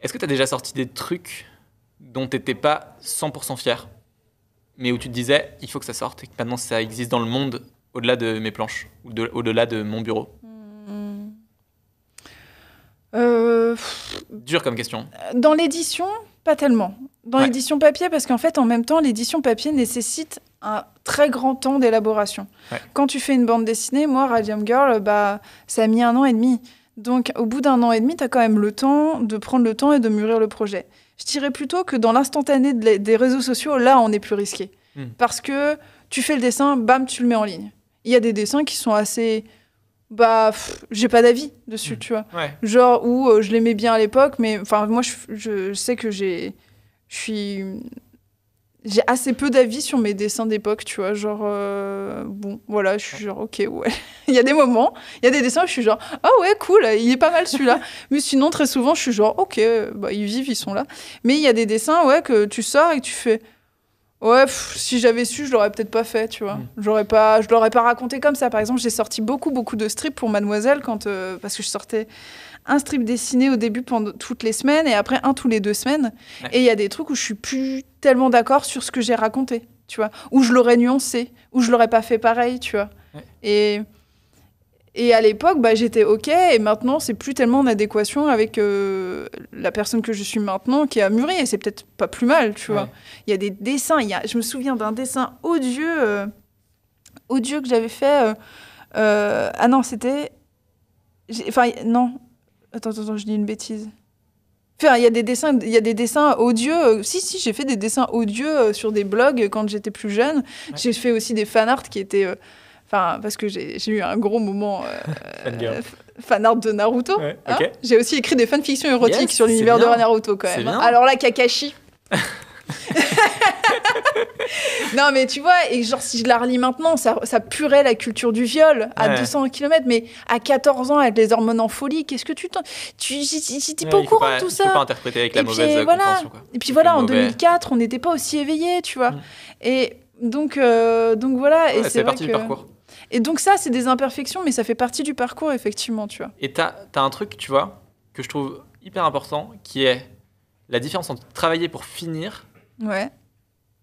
Est-ce que tu as déjà sorti des trucs dont tu pas 100% fier, mais où tu te disais, il faut que ça sorte et que maintenant ça existe dans le monde au-delà de mes planches ou au-delà de mon bureau hmm. euh, Dur comme question. Dans l'édition, pas tellement. Dans l'édition papier, parce qu'en fait, en même temps, l'édition papier nécessite un très grand temps d'élaboration. Quand tu fais une bande dessinée, moi, Radium Girl, bah, ça a mis un an et demi. Donc, au bout d'un an et demi, tu as quand même le temps de prendre le temps et de mûrir le projet. Je dirais plutôt que dans l'instantané des réseaux sociaux, là, on est plus risqué. Hmm. Parce que tu fais le dessin, bam, tu le mets en ligne. Il y a des dessins qui sont assez. Bah, j'ai pas d'avis dessus, hmm. tu vois. Genre où euh, je l'aimais bien à l'époque, mais enfin, moi, je, je sais que j'ai. Je suis j'ai assez peu d'avis sur mes dessins d'époque, tu vois. Genre, euh, bon, voilà, je suis genre, ok, ouais. il y a des moments, il y a des dessins où je suis genre, ah oh ouais, cool, il est pas mal celui-là. Mais sinon, très souvent, je suis genre, ok, bah, ils vivent, ils sont là. Mais il y a des dessins, ouais, que tu sors et que tu fais, ouais, si j'avais su, je l'aurais peut-être pas fait, tu vois. Mm. J'aurais pas, je l'aurais pas raconté comme ça. Par exemple, j'ai sorti beaucoup, beaucoup de strips pour Mademoiselle quand, euh, parce que je sortais un strip dessiné au début pendant toutes les semaines et après un tous les deux semaines. Et il y a des trucs où je suis plus tellement d'accord sur ce que j'ai raconté, tu vois, où je l'aurais nuancé, où je l'aurais pas fait pareil, tu vois. Et et à l'époque, bah, j'étais OK, et maintenant, c'est plus tellement en adéquation avec euh, la personne que je suis maintenant qui a mûri, et c'est peut-être pas plus mal, tu vois. Il y a des dessins, y a... je me souviens d'un dessin odieux, euh, odieux que j'avais fait. Euh, ah non, c'était. Enfin, non, Attends, attends, je dis une bêtise. Enfin, il y a des dessins, il y a des dessins odieux. Si, si, j'ai fait des dessins odieux sur des blogs euh, quand j'étais plus jeune. J'ai fait aussi des fan art qui étaient. Euh, enfin, parce que j'ai eu un gros moment. Euh, fan art de Naruto. Hein. J'ai aussi écrit des fanfictions érotiques sur l'univers de Naruto quand même. Hein. Alors là, Kakashi. non, mais tu vois, et genre, si je la relis maintenant, ça, ça purait la culture du viol à 200 km, mais à 14 ans, avec les hormones en folie, qu'est-ce que tu. tu J'étais pas au courant de tout ça. pas interpréter avec la mauvaise voilà. Quoi. Et puis voilà, en 2004, on n'était pas aussi éveillés, tu vois. Mm. Et donc, euh, donc voilà. et c'est parti du parcours. Et donc, ça, c'est des imperfections, mais ça fait partie du parcours, effectivement, tu vois. Et t'as as un truc, tu vois, que je trouve hyper important, qui est la différence entre travailler pour finir Ouais.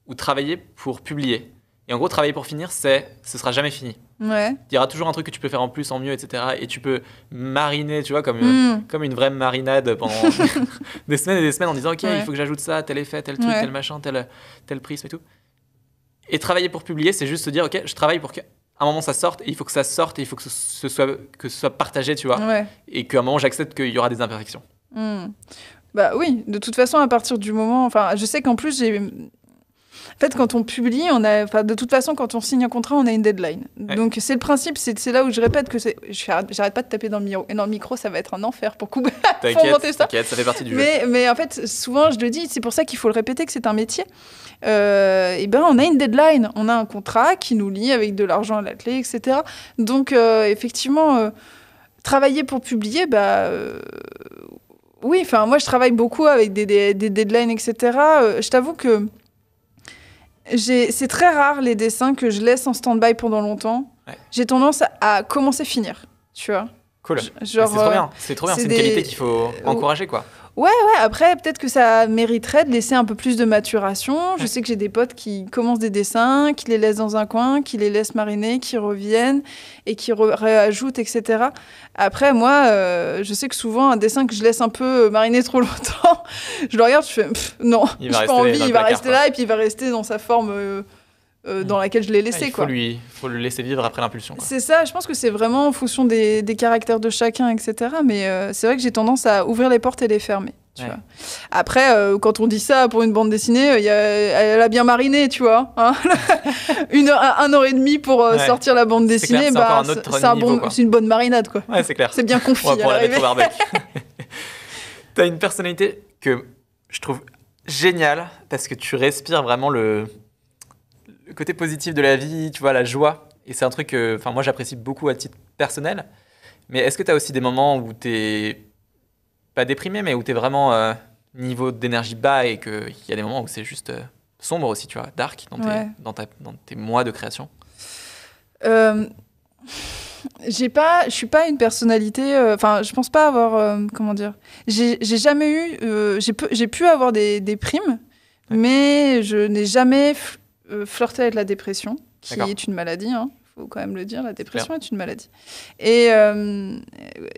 Ou travailler pour publier. Et en gros, travailler pour finir, c'est ce sera jamais fini. Ouais. Il y aura toujours un truc que tu peux faire en plus, en mieux, etc. Et tu peux mariner, tu vois, comme, une, euh, hmm. comme une vraie marinade pendant des semaines et des semaines en disant, OK, il faut que j'ajoute ça, tel effet, tel truc, tel machin, tel, tel prisme et tout. Et travailler pour publier, c'est juste se dire, OK, je travaille pour qu'à un moment ça sorte, et il faut que ça sorte, et il faut que ce soit, que soit partagé, tu vois. Ouais. Et qu'à un moment j'accepte qu'il y aura des imperfections. Hmm. Bah oui, de toute façon, à partir du moment. Enfin, je sais qu'en plus, j'ai. En fait, quand on publie, on a, enfin, de toute façon, quand on signe un contrat, on a une deadline. Donc, c'est le principe. C'est là où je répète que c'est. J'arrête pas de taper dans le micro. Et dans le micro, ça va être un enfer pour couper. T'inquiète, ça. fait partie du jeu. Mais en fait, souvent, je le dis, c'est pour ça qu'il faut le répéter que c'est un métier. Euh, et ben, on a une deadline. On a un contrat qui nous lie avec de l'argent à la clé, etc. Donc, euh, effectivement. Euh, travailler pour publier, bah, euh, oui, enfin, moi, je travaille beaucoup avec des, deadlines, etc. Euh, je t'avoue que c'est très rare les dessins que je laisse en stand-by pendant longtemps. J'ai tendance à commencer, finir, tu vois. Cool. C'est trop euh, bien, c'est trop bien, c'est une qualité qu'il faut encourager, quoi. Ouais, ouais, après, peut-être que ça mériterait de laisser un peu plus de maturation. Je sais que j'ai des potes qui commencent des dessins, qui les laissent dans un coin, qui les laissent mariner, qui reviennent et qui réajoutent, etc. Après, moi, euh, je sais que souvent, un dessin que je laisse un peu mariner trop longtemps, je le regarde, je fais non, j'ai pas envie, il va rester hein. là et puis il va rester dans sa forme. Euh, euh, mm. dans laquelle je l'ai laissé. Ah, il faut, Lui, faut le laisser vivre après l'impulsion. C'est ça, je pense que c'est vraiment en fonction des, caractères de chacun, etc. Mais euh, c'est vrai que j'ai tendance à ouvrir les portes et les fermer. Tu Après, euh, quand on dit ça pour une bande dessinée, elle a bien mariné, tu vois. Hein. une heure, un heure et demie pour sortir la bande dessinée, bah, c'est une bonne marinade, quoi. Ouais, c'est clair. C'est bien confit. Tu as T'as une personnalité que je trouve géniale parce que tu respires vraiment le, le côté positif de la vie, tu vois, la joie. Et c'est un truc que enfin, moi j'apprécie beaucoup à titre personnel. Mais est-ce que tu as aussi des moments où tu es pas déprimé, mais où tu es vraiment euh, niveau d'énergie bas et qu'il y a des moments où c'est juste euh, sombre aussi, tu vois, dark dans, tes, dans, tes mois de création euh, J'ai pas, je suis pas une personnalité. Euh, enfin, je pense pas avoir, comment dire. J'ai jamais eu, j'ai pu avoir des, primes, mais je n'ai jamais euh, flirter avec la dépression, qui est une maladie. Hein, faut quand même le dire, la dépression est, une maladie. Et, euh,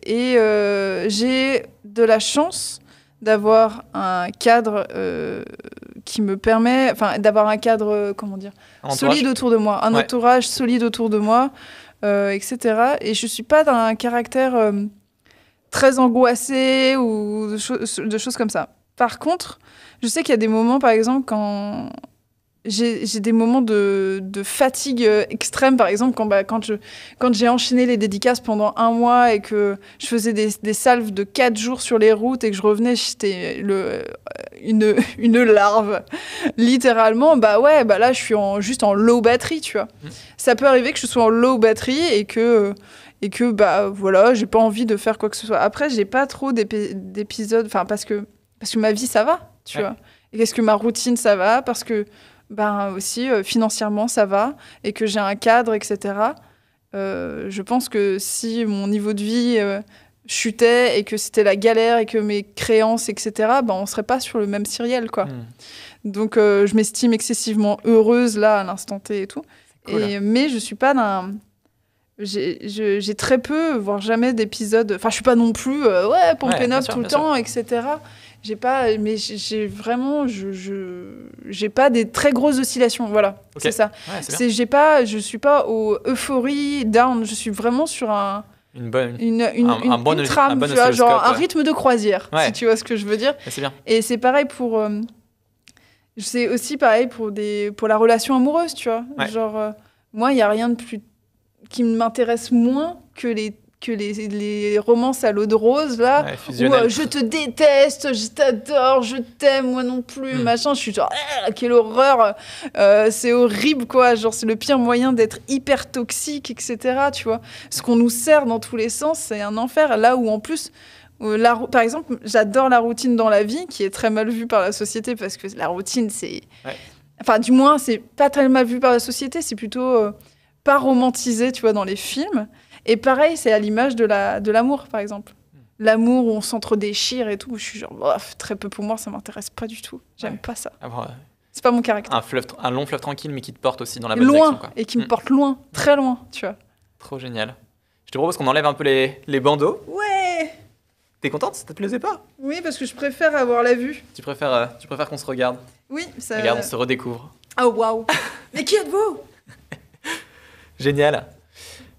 et euh, j'ai de la chance d'avoir un cadre qui me permet, enfin d'avoir un cadre, comment dire, solide autour de moi, un entourage solide autour de moi, etc. Et je suis pas d'un caractère très angoissé ou de, choses comme ça. Par contre, je sais qu'il y a des moments, par exemple, quand j'ai des moments de, de, fatigue euh, extrême, par exemple, quand, bah, quand j'ai quand enchaîné les dédicaces pendant un mois et que je faisais des, salves de quatre jours sur les routes et que je revenais, j'étais euh, une, une larve, littéralement. Bah ouais, bah là, je suis en, juste en low batterie, tu vois. Mmh. Ça peut arriver que je sois en low batterie et que et que bah voilà, j'ai pas envie de faire quoi que ce soit. Après, j'ai pas trop d'épisodes, enfin parce que parce que ma vie ça va, tu vois. Et qu'est-ce que ma routine ça va parce que ben aussi euh, financièrement ça va et que j'ai un cadre, etc. Euh, je pense que si mon niveau de vie euh, chutait et que c'était la galère et que mes créances, etc., ben on serait pas sur le même ciriel, quoi. Hmm. Donc je m'estime excessivement heureuse là à l'instant T et tout. mais je suis pas d'un j'ai très peu, voire jamais d'épisodes. Enfin, je suis pas non plus ouais pour ouais, tout le temps, etc. J'ai pas, mais j'ai vraiment, je, j'ai pas des très grosses oscillations. Voilà, c'est ça. c'est j'ai pas, je suis pas au euphorie down. Je suis vraiment sur un une bonne une, un, bon, trame, tu vois, genre un rythme de croisière, si tu vois ce que je veux dire. Et c'est pareil pour, euh, c'est aussi pareil pour des pour la relation amoureuse, tu vois. Genre euh, moi, il y a rien de plus qui m'intéresse moins que les les, romances à l'eau de rose, là, où euh, je te déteste, je t'adore, je t'aime, moi non plus, hmm. machin. Je suis genre, ah, quelle horreur, euh, c'est horrible, quoi. Genre, c'est le pire moyen d'être hyper toxique, etc. Tu vois, ce qu'on nous sert dans tous les sens, c'est un enfer. Là où, en plus, euh, par exemple, j'adore la routine dans la vie, qui est très mal vue par la société, parce que la routine, c'est. Enfin, du moins, c'est pas très mal vue par la société, c'est plutôt pas romantisé, tu vois, dans les films. Et pareil, c'est à l'image de l'amour, la, de par exemple. Hmm. L'amour où on s'entre-déchire et tout, je suis genre, très peu pour moi, ça m'intéresse pas du tout. J'aime pas ça. Ah, c'est pas mon caractère. Un, fleuve, un long fleuve tranquille, mais qui te porte aussi dans la bonne loin, direction. Quoi. Et qui me hmm. porte loin, très loin, tu vois. Trop génial. Je te propose qu'on enlève un peu les, les bandeaux. Ouais T'es contente Ça te plaisait pas Oui, parce que je préfère avoir la vue. Tu préfères, euh, tu préfères qu'on se regarde Oui, ça... Regarde, on se redécouvre. Oh, waouh Mais qui êtes-vous Génial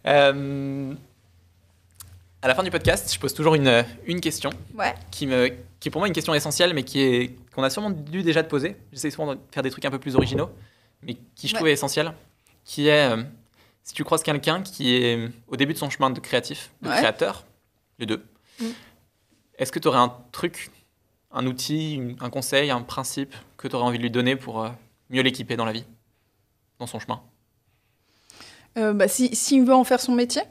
euh, à la fin du podcast, je pose toujours une, une question qui, me, qui est pour moi une question essentielle, mais qui est qu'on a sûrement dû déjà te poser. J'essaie souvent de faire des trucs un peu plus originaux, mais qui je trouvais trouve essentiel. qui est euh, si tu croises quelqu'un qui est au début de son chemin de créatif, de créateur, les deux, mm. est-ce que tu aurais un truc, un outil, un conseil, un principe que tu aurais envie de lui donner pour euh, mieux l'équiper dans la vie, dans son chemin euh, bah, s'il veut en faire son métier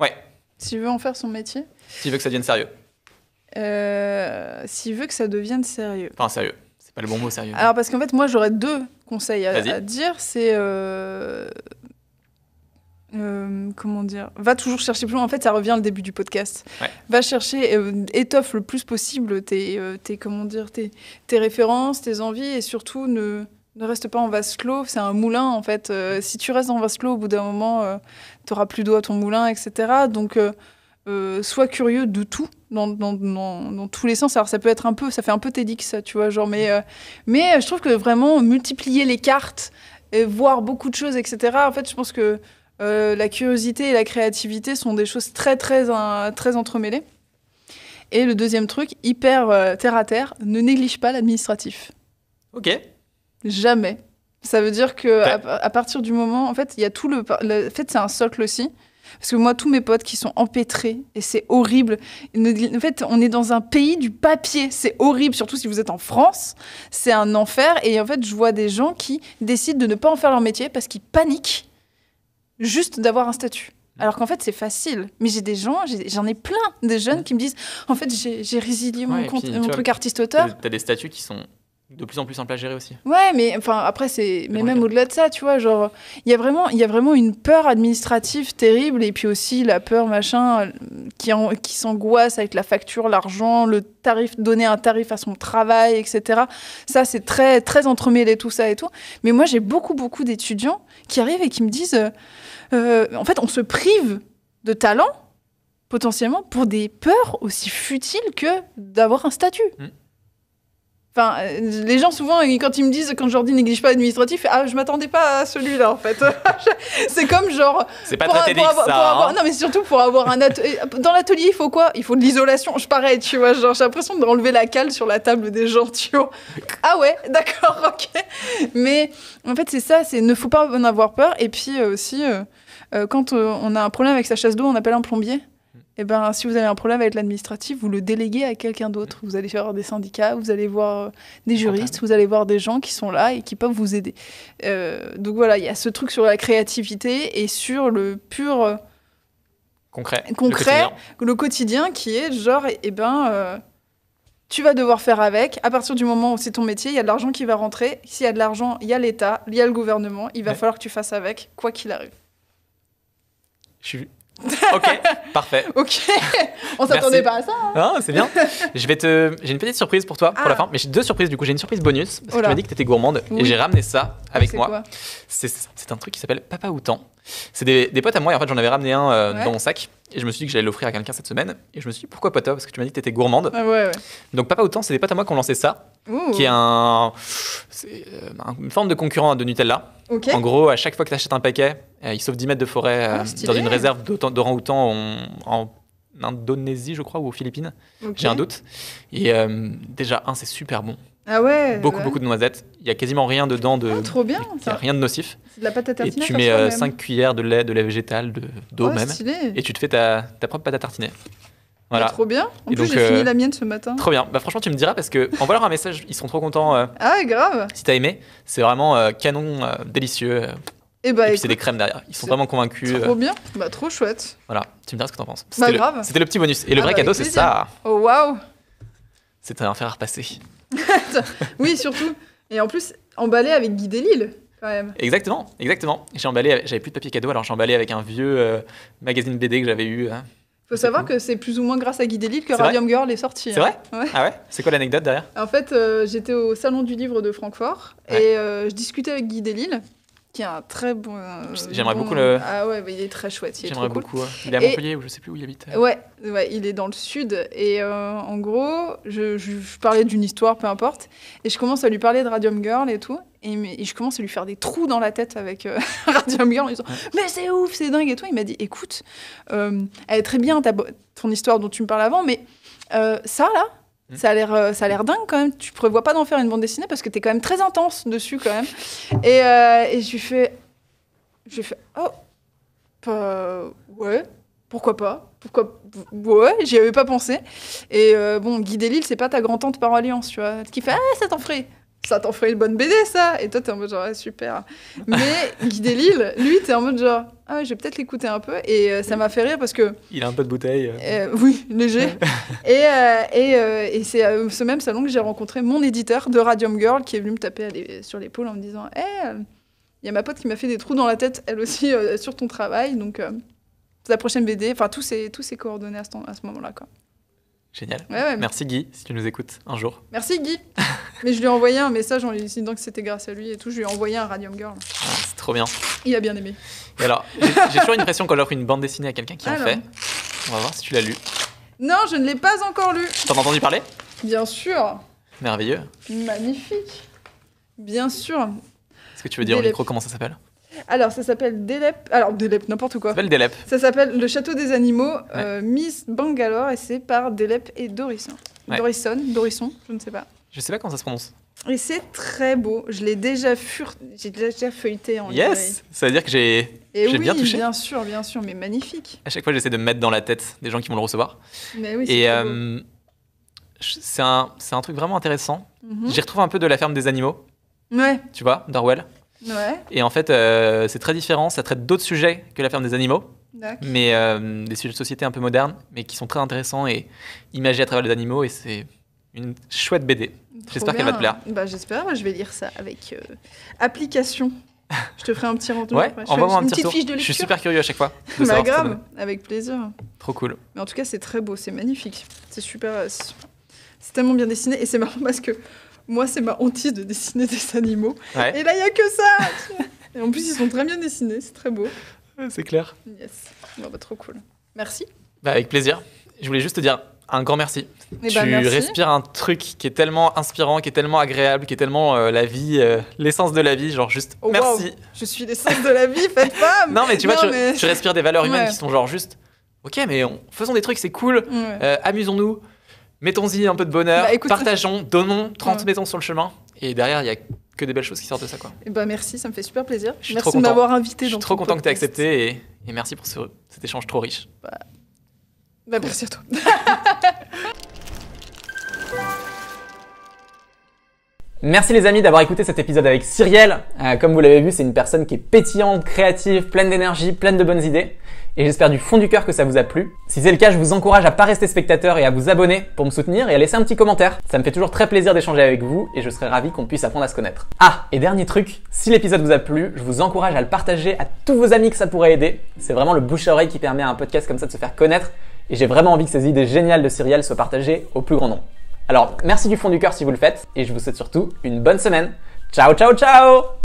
Ouais. S'il veut en faire son métier S'il veut que ça devienne sérieux euh, S'il veut que ça devienne sérieux. Enfin, sérieux. C'est pas le bon mot, sérieux. Alors, parce qu'en fait, moi, j'aurais deux conseils à, dire. C'est. Euh, comment dire Va toujours chercher plus loin. En fait, ça revient au début du podcast. Va chercher, étoffe le plus possible tes, tes comment dire, tes, tes, références, tes envies et surtout ne, ne reste pas en vase clos, c'est un moulin en fait. Euh, si tu restes en vase clos, au bout d'un moment, euh, tu n'auras plus d'eau à ton moulin, etc. Donc, euh, sois curieux de tout, dans, tous les sens. Alors, ça peut être un peu, ça fait un peu TEDx, ça, tu vois, genre, mais, mais je trouve que vraiment multiplier les cartes et voir beaucoup de choses, etc. En fait, je pense que la curiosité et la créativité sont des choses très, très, très entremêlées. Et le deuxième truc, hyper terre à terre, ne néglige pas l'administratif. Ok. Jamais. Ça veut dire que à, partir du moment, en fait, il y a tout le, le en fait, c'est un socle aussi. Parce que moi, tous mes potes qui sont empêtrés, et c'est horrible. En fait, on est dans un pays du papier. C'est horrible, surtout si vous êtes en France. C'est un enfer. Et en fait, je vois des gens qui décident de ne pas en faire leur métier parce qu'ils paniquent juste d'avoir un statut. Mm. Alors qu'en fait, c'est facile. Mais j'ai des gens, j'en ai, plein, des jeunes mm. qui me disent En fait, j'ai résilié mon, truc artiste-auteur. T'as des statuts qui sont de plus en plus simple à gérer aussi. Ouais, mais enfin après c'est mais même au-delà de ça, tu vois, genre il y a vraiment il vraiment une peur administrative terrible et puis aussi la peur machin qui s'angoisse avec la facture, l'argent, le tarif donner un tarif à son travail, etc. Ça c'est très très entremêlé tout ça et tout. Mais moi j'ai beaucoup beaucoup d'étudiants qui arrivent et qui me disent euh, euh, en fait on se prive de talent potentiellement pour des peurs aussi futiles que d'avoir un statut. Mm. Enfin, euh, les gens souvent, quand ils me disent, quand je dis néglige pas l'administratif, ah, je m'attendais pas à celui-là en fait. c'est comme genre. C'est pas pour, très ça, hein. Non, mais surtout pour avoir un atelier. dans l'atelier, il faut quoi Il faut de l'isolation. Je parais, tu vois. Genre, j'ai l'impression d'enlever la cale sur la table des gens, tu Ah ouais, d'accord, ok. Mais en fait, c'est ça, c'est ne faut pas en avoir peur. Et puis euh, aussi, euh, quand on a un problème avec sa chasse d'eau, on appelle un plombier. Eh ben, si vous avez un problème avec l'administratif, vous le déléguez à quelqu'un d'autre. Vous allez voir des syndicats, vous allez voir euh, des juristes, vous allez voir des gens qui sont là et qui peuvent vous aider. Euh, donc voilà, il y a ce truc sur la créativité et sur le pur euh, concret, concret le, quotidien. qui est genre, et eh ben, tu vas devoir faire avec. À partir du moment où c'est ton métier, il y a de l'argent qui va rentrer. S'il y a de l'argent, il y a l'État, il y a le gouvernement. Il va falloir que tu fasses avec, quoi qu'il arrive. Je suis Ok, parfait. ok, on s'attendait pas à ça. Hein. Ah, c'est bien. Je vais te, j'ai une petite surprise pour toi pour la ah. fin, mais j'ai deux surprises du coup. J'ai une surprise bonus parce que oh tu m'as dit que étais gourmande et j'ai ramené ça avec moi. C'est un truc qui s'appelle Papa Outan. C'est des, des, potes à moi, et en fait j'en avais ramené un euh, dans mon sac, et je me suis dit que j'allais l'offrir à quelqu'un cette semaine, et je me suis dit pourquoi pas toi, parce que tu m'as dit que t'étais gourmande. Ah Donc Papa Autant, c'est des potes à moi qui ont lancé ça, qui est, euh, un, une forme de concurrent de Nutella. En gros, à chaque fois que t'achètes un paquet, euh, ils sauvent 10 mètres de forêt ah, dans une réserve d'orang-outan en Indonésie, je crois, ou aux Philippines, j'ai un doute. Et déjà, un, c'est super bon. Ah ouais Beaucoup, bah beaucoup de noisettes. Il n'y a quasiment rien dedans de. Ah, trop bien Il n'y a rien de nocif. C'est de la pâte à tartiner. Et tu mets 5 euh, cuillères de lait, de lait végétal, d'eau de, oh, même. Et tu te fais ta, propre pâte à tartiner. Voilà. Ah, trop bien. En plus, j'ai fini euh, la mienne ce matin. Trop bien. Bah, franchement, tu me diras parce que envoie leur un message. Ils seront trop contents. Euh, ah, grave. Si t'as aimé, c'est vraiment canon, délicieux. Eh bah, et, bah, c'est des crèmes derrière. Ils sont vraiment convaincus. Trop bien. Bah, trop chouette. Voilà. Tu me diras ce que t'en penses. Bah, c'était le petit bonus. Et le ah vrai cadeau, c'est ça. Oh, waouh. C'était un fer à repasser oui, surtout. Et en plus, emballé avec Guy Delisle. Quand même. Exactement, exactement. J'ai emballé, j'avais plus de papier cadeau, alors j'ai emballé avec un vieux euh, magazine BD que j'avais eu. Hein. Faut savoir que c'est plus ou moins grâce à Guy Delisle que Radium Girl est sorti. Hein. C'est vrai Ah ouais C'est quoi l'anecdote derrière En fait, euh, j'étais au Salon du Livre de Francfort et euh, je discutais avec Guy Delisle qui est un très bon. Euh, j'aimerais beaucoup le. Euh, ah ouais, bah, il est très chouette. J'aimerais beaucoup. Euh, il est à Montpellier, ou je sais plus où il habite. Ouais, ouais il est dans le sud. Et en gros, je, je, parlais d'une histoire, peu importe. Et je commence à lui parler de Radium Girl et tout. Et, je commence à lui faire des trous dans la tête avec Radium Girl en disant Mais c'est ouf, c'est dingue et tout. Il m'a dit Écoute, elle est très bien ta, ton histoire dont tu me parles avant, mais ça là, Mmh. Ça a l'air, euh, ça l'air dingue quand même. Tu prévois pas d'en faire une bande dessinée parce que t'es quand même très intense dessus quand même. Et, euh, je fais, je fais, oh, bah, ouais, pourquoi pas, pourquoi, ouais, j'y avais pas pensé. Et euh, bon, Guy Delisle, c'est pas ta grand-tante par alliance, tu vois, qui fait, ah, ça t'en ferait ça t'en ferait une bonne BD, ça. Et toi, t'es en mode genre, super. Mais Guy Delisle, lui, t'es en mode genre, ah, je vais peut-être l'écouter un peu. Et euh, ça m'a fait rire parce que. Il a un peu de bouteille. Euh. Euh, oui, léger. et, et, et c'est ce même salon que j'ai rencontré mon éditeur de Radium Girl qui est venu me taper sur l'épaule en me disant, Eh, il y a ma pote qui m'a fait des trous dans la tête, elle aussi, sur ton travail. Donc, la prochaine BD, enfin, tous ces, tous ces coordonnées à ce, à ce moment-là, quoi. Génial. Merci Guy, si tu nous écoutes un jour. Merci Guy. mais je lui ai envoyé un message en lui disant que c'était grâce à lui et tout. Je lui ai envoyé un Radium Girl. Ah, c'est trop bien. Il a bien aimé. Et alors, j'ai toujours l'impression qu'on offre une bande dessinée à quelqu'un qui en fait. On va voir si tu l'as lu. Non, je ne l'ai pas encore lu. T'en as entendu parler Bien sûr. Merveilleux. Magnifique. Bien sûr. Est-ce que tu veux dire en micro comment ça s'appelle alors, ça s'appelle Delep. Alors, Delep, n'importe quoi. Ça s'appelle Delep. Ça s'appelle Le Château des Animaux, euh, Miss Bangalore, et c'est par Delep et Dorison. Dorisson, Dorison, Dorison, je ne sais pas. Je ne sais pas comment ça se prononce. Et c'est très beau. Je l'ai déjà, fur... déjà feuilleté en Yes Ça veut dire que j'ai oui, bien touché. bien sûr, bien sûr, mais magnifique. À chaque fois, j'essaie de me mettre dans la tête des gens qui vont le recevoir. Mais oui, c'est euh, un, un, truc vraiment intéressant. Mhm. J'y retrouve un peu de la ferme des animaux. Ouais. Tu vois, darwell et en fait, euh, c'est très différent. Ça traite d'autres sujets que la ferme des animaux, mais euh, des sujets de société un peu modernes, mais qui sont très intéressants et imagés à travers les animaux. Et c'est une chouette BD. J'espère qu'elle va te plaire. Bah, J'espère, moi je vais lire ça avec euh, application. Je te ferai un petit rendu. Ouais, envoie-moi un petit Je suis super curieux à chaque fois. Bah, avec plaisir. Trop cool. Mais en tout cas, c'est très beau, c'est magnifique. C'est super. C'est tellement bien dessiné et c'est marrant parce que moi, c'est ma hantise de dessiner des animaux. Et là, il n'y a que ça Et en plus, ils sont très bien dessinés, c'est très beau. C'est clair. Yes. Bon, bah, trop cool. Merci. Bah, avec plaisir. Je voulais juste te dire un grand merci. Eh bah, tu respires un truc qui est tellement inspirant, qui est tellement agréable, qui est tellement euh, la vie, euh, l'essence de la vie. Genre juste oh, merci. Je suis l'essence de la vie, faites pas. non mais tu vois, tu, respires des valeurs humaines qui sont genre juste. Ok, mais on, faisons des trucs, c'est cool. Euh, amusons-nous mettons-y un peu de bonheur, bah, partageons, donnons 30 sur le chemin. Et derrière, il n'y a que des belles choses qui sortent de ça. Quoi. bah, merci, ça me fait super plaisir. merci de m'avoir invité. Je suis trop content que tu aies accepté et, merci pour ce, cet échange trop riche. Bah, bah, merci à toi. Merci les amis d'avoir écouté cet épisode avec Cyrielle. Euh, comme vous l'avez vu, c'est une personne qui est pétillante, créative, pleine d'énergie, pleine de bonnes idées. Et j'espère du fond du cœur que ça vous a plu. Si c'est le cas, je vous encourage à pas rester spectateur et à vous abonner pour me soutenir et à laisser un petit commentaire. Ça me fait toujours très plaisir d'échanger avec vous et je serais ravi qu'on puisse apprendre à se connaître. Ah, et dernier truc, si l'épisode vous a plu, je vous encourage à le partager à tous vos amis que ça pourrait aider. C'est vraiment le bouche à oreille qui permet à un podcast comme ça de se faire connaître et j'ai vraiment envie que ces idées géniales de Cyrielle soient partagées au plus grand nombre. Alors, merci du fond du cœur si vous le faites, et je vous souhaite surtout une bonne semaine. Ciao, ciao, ciao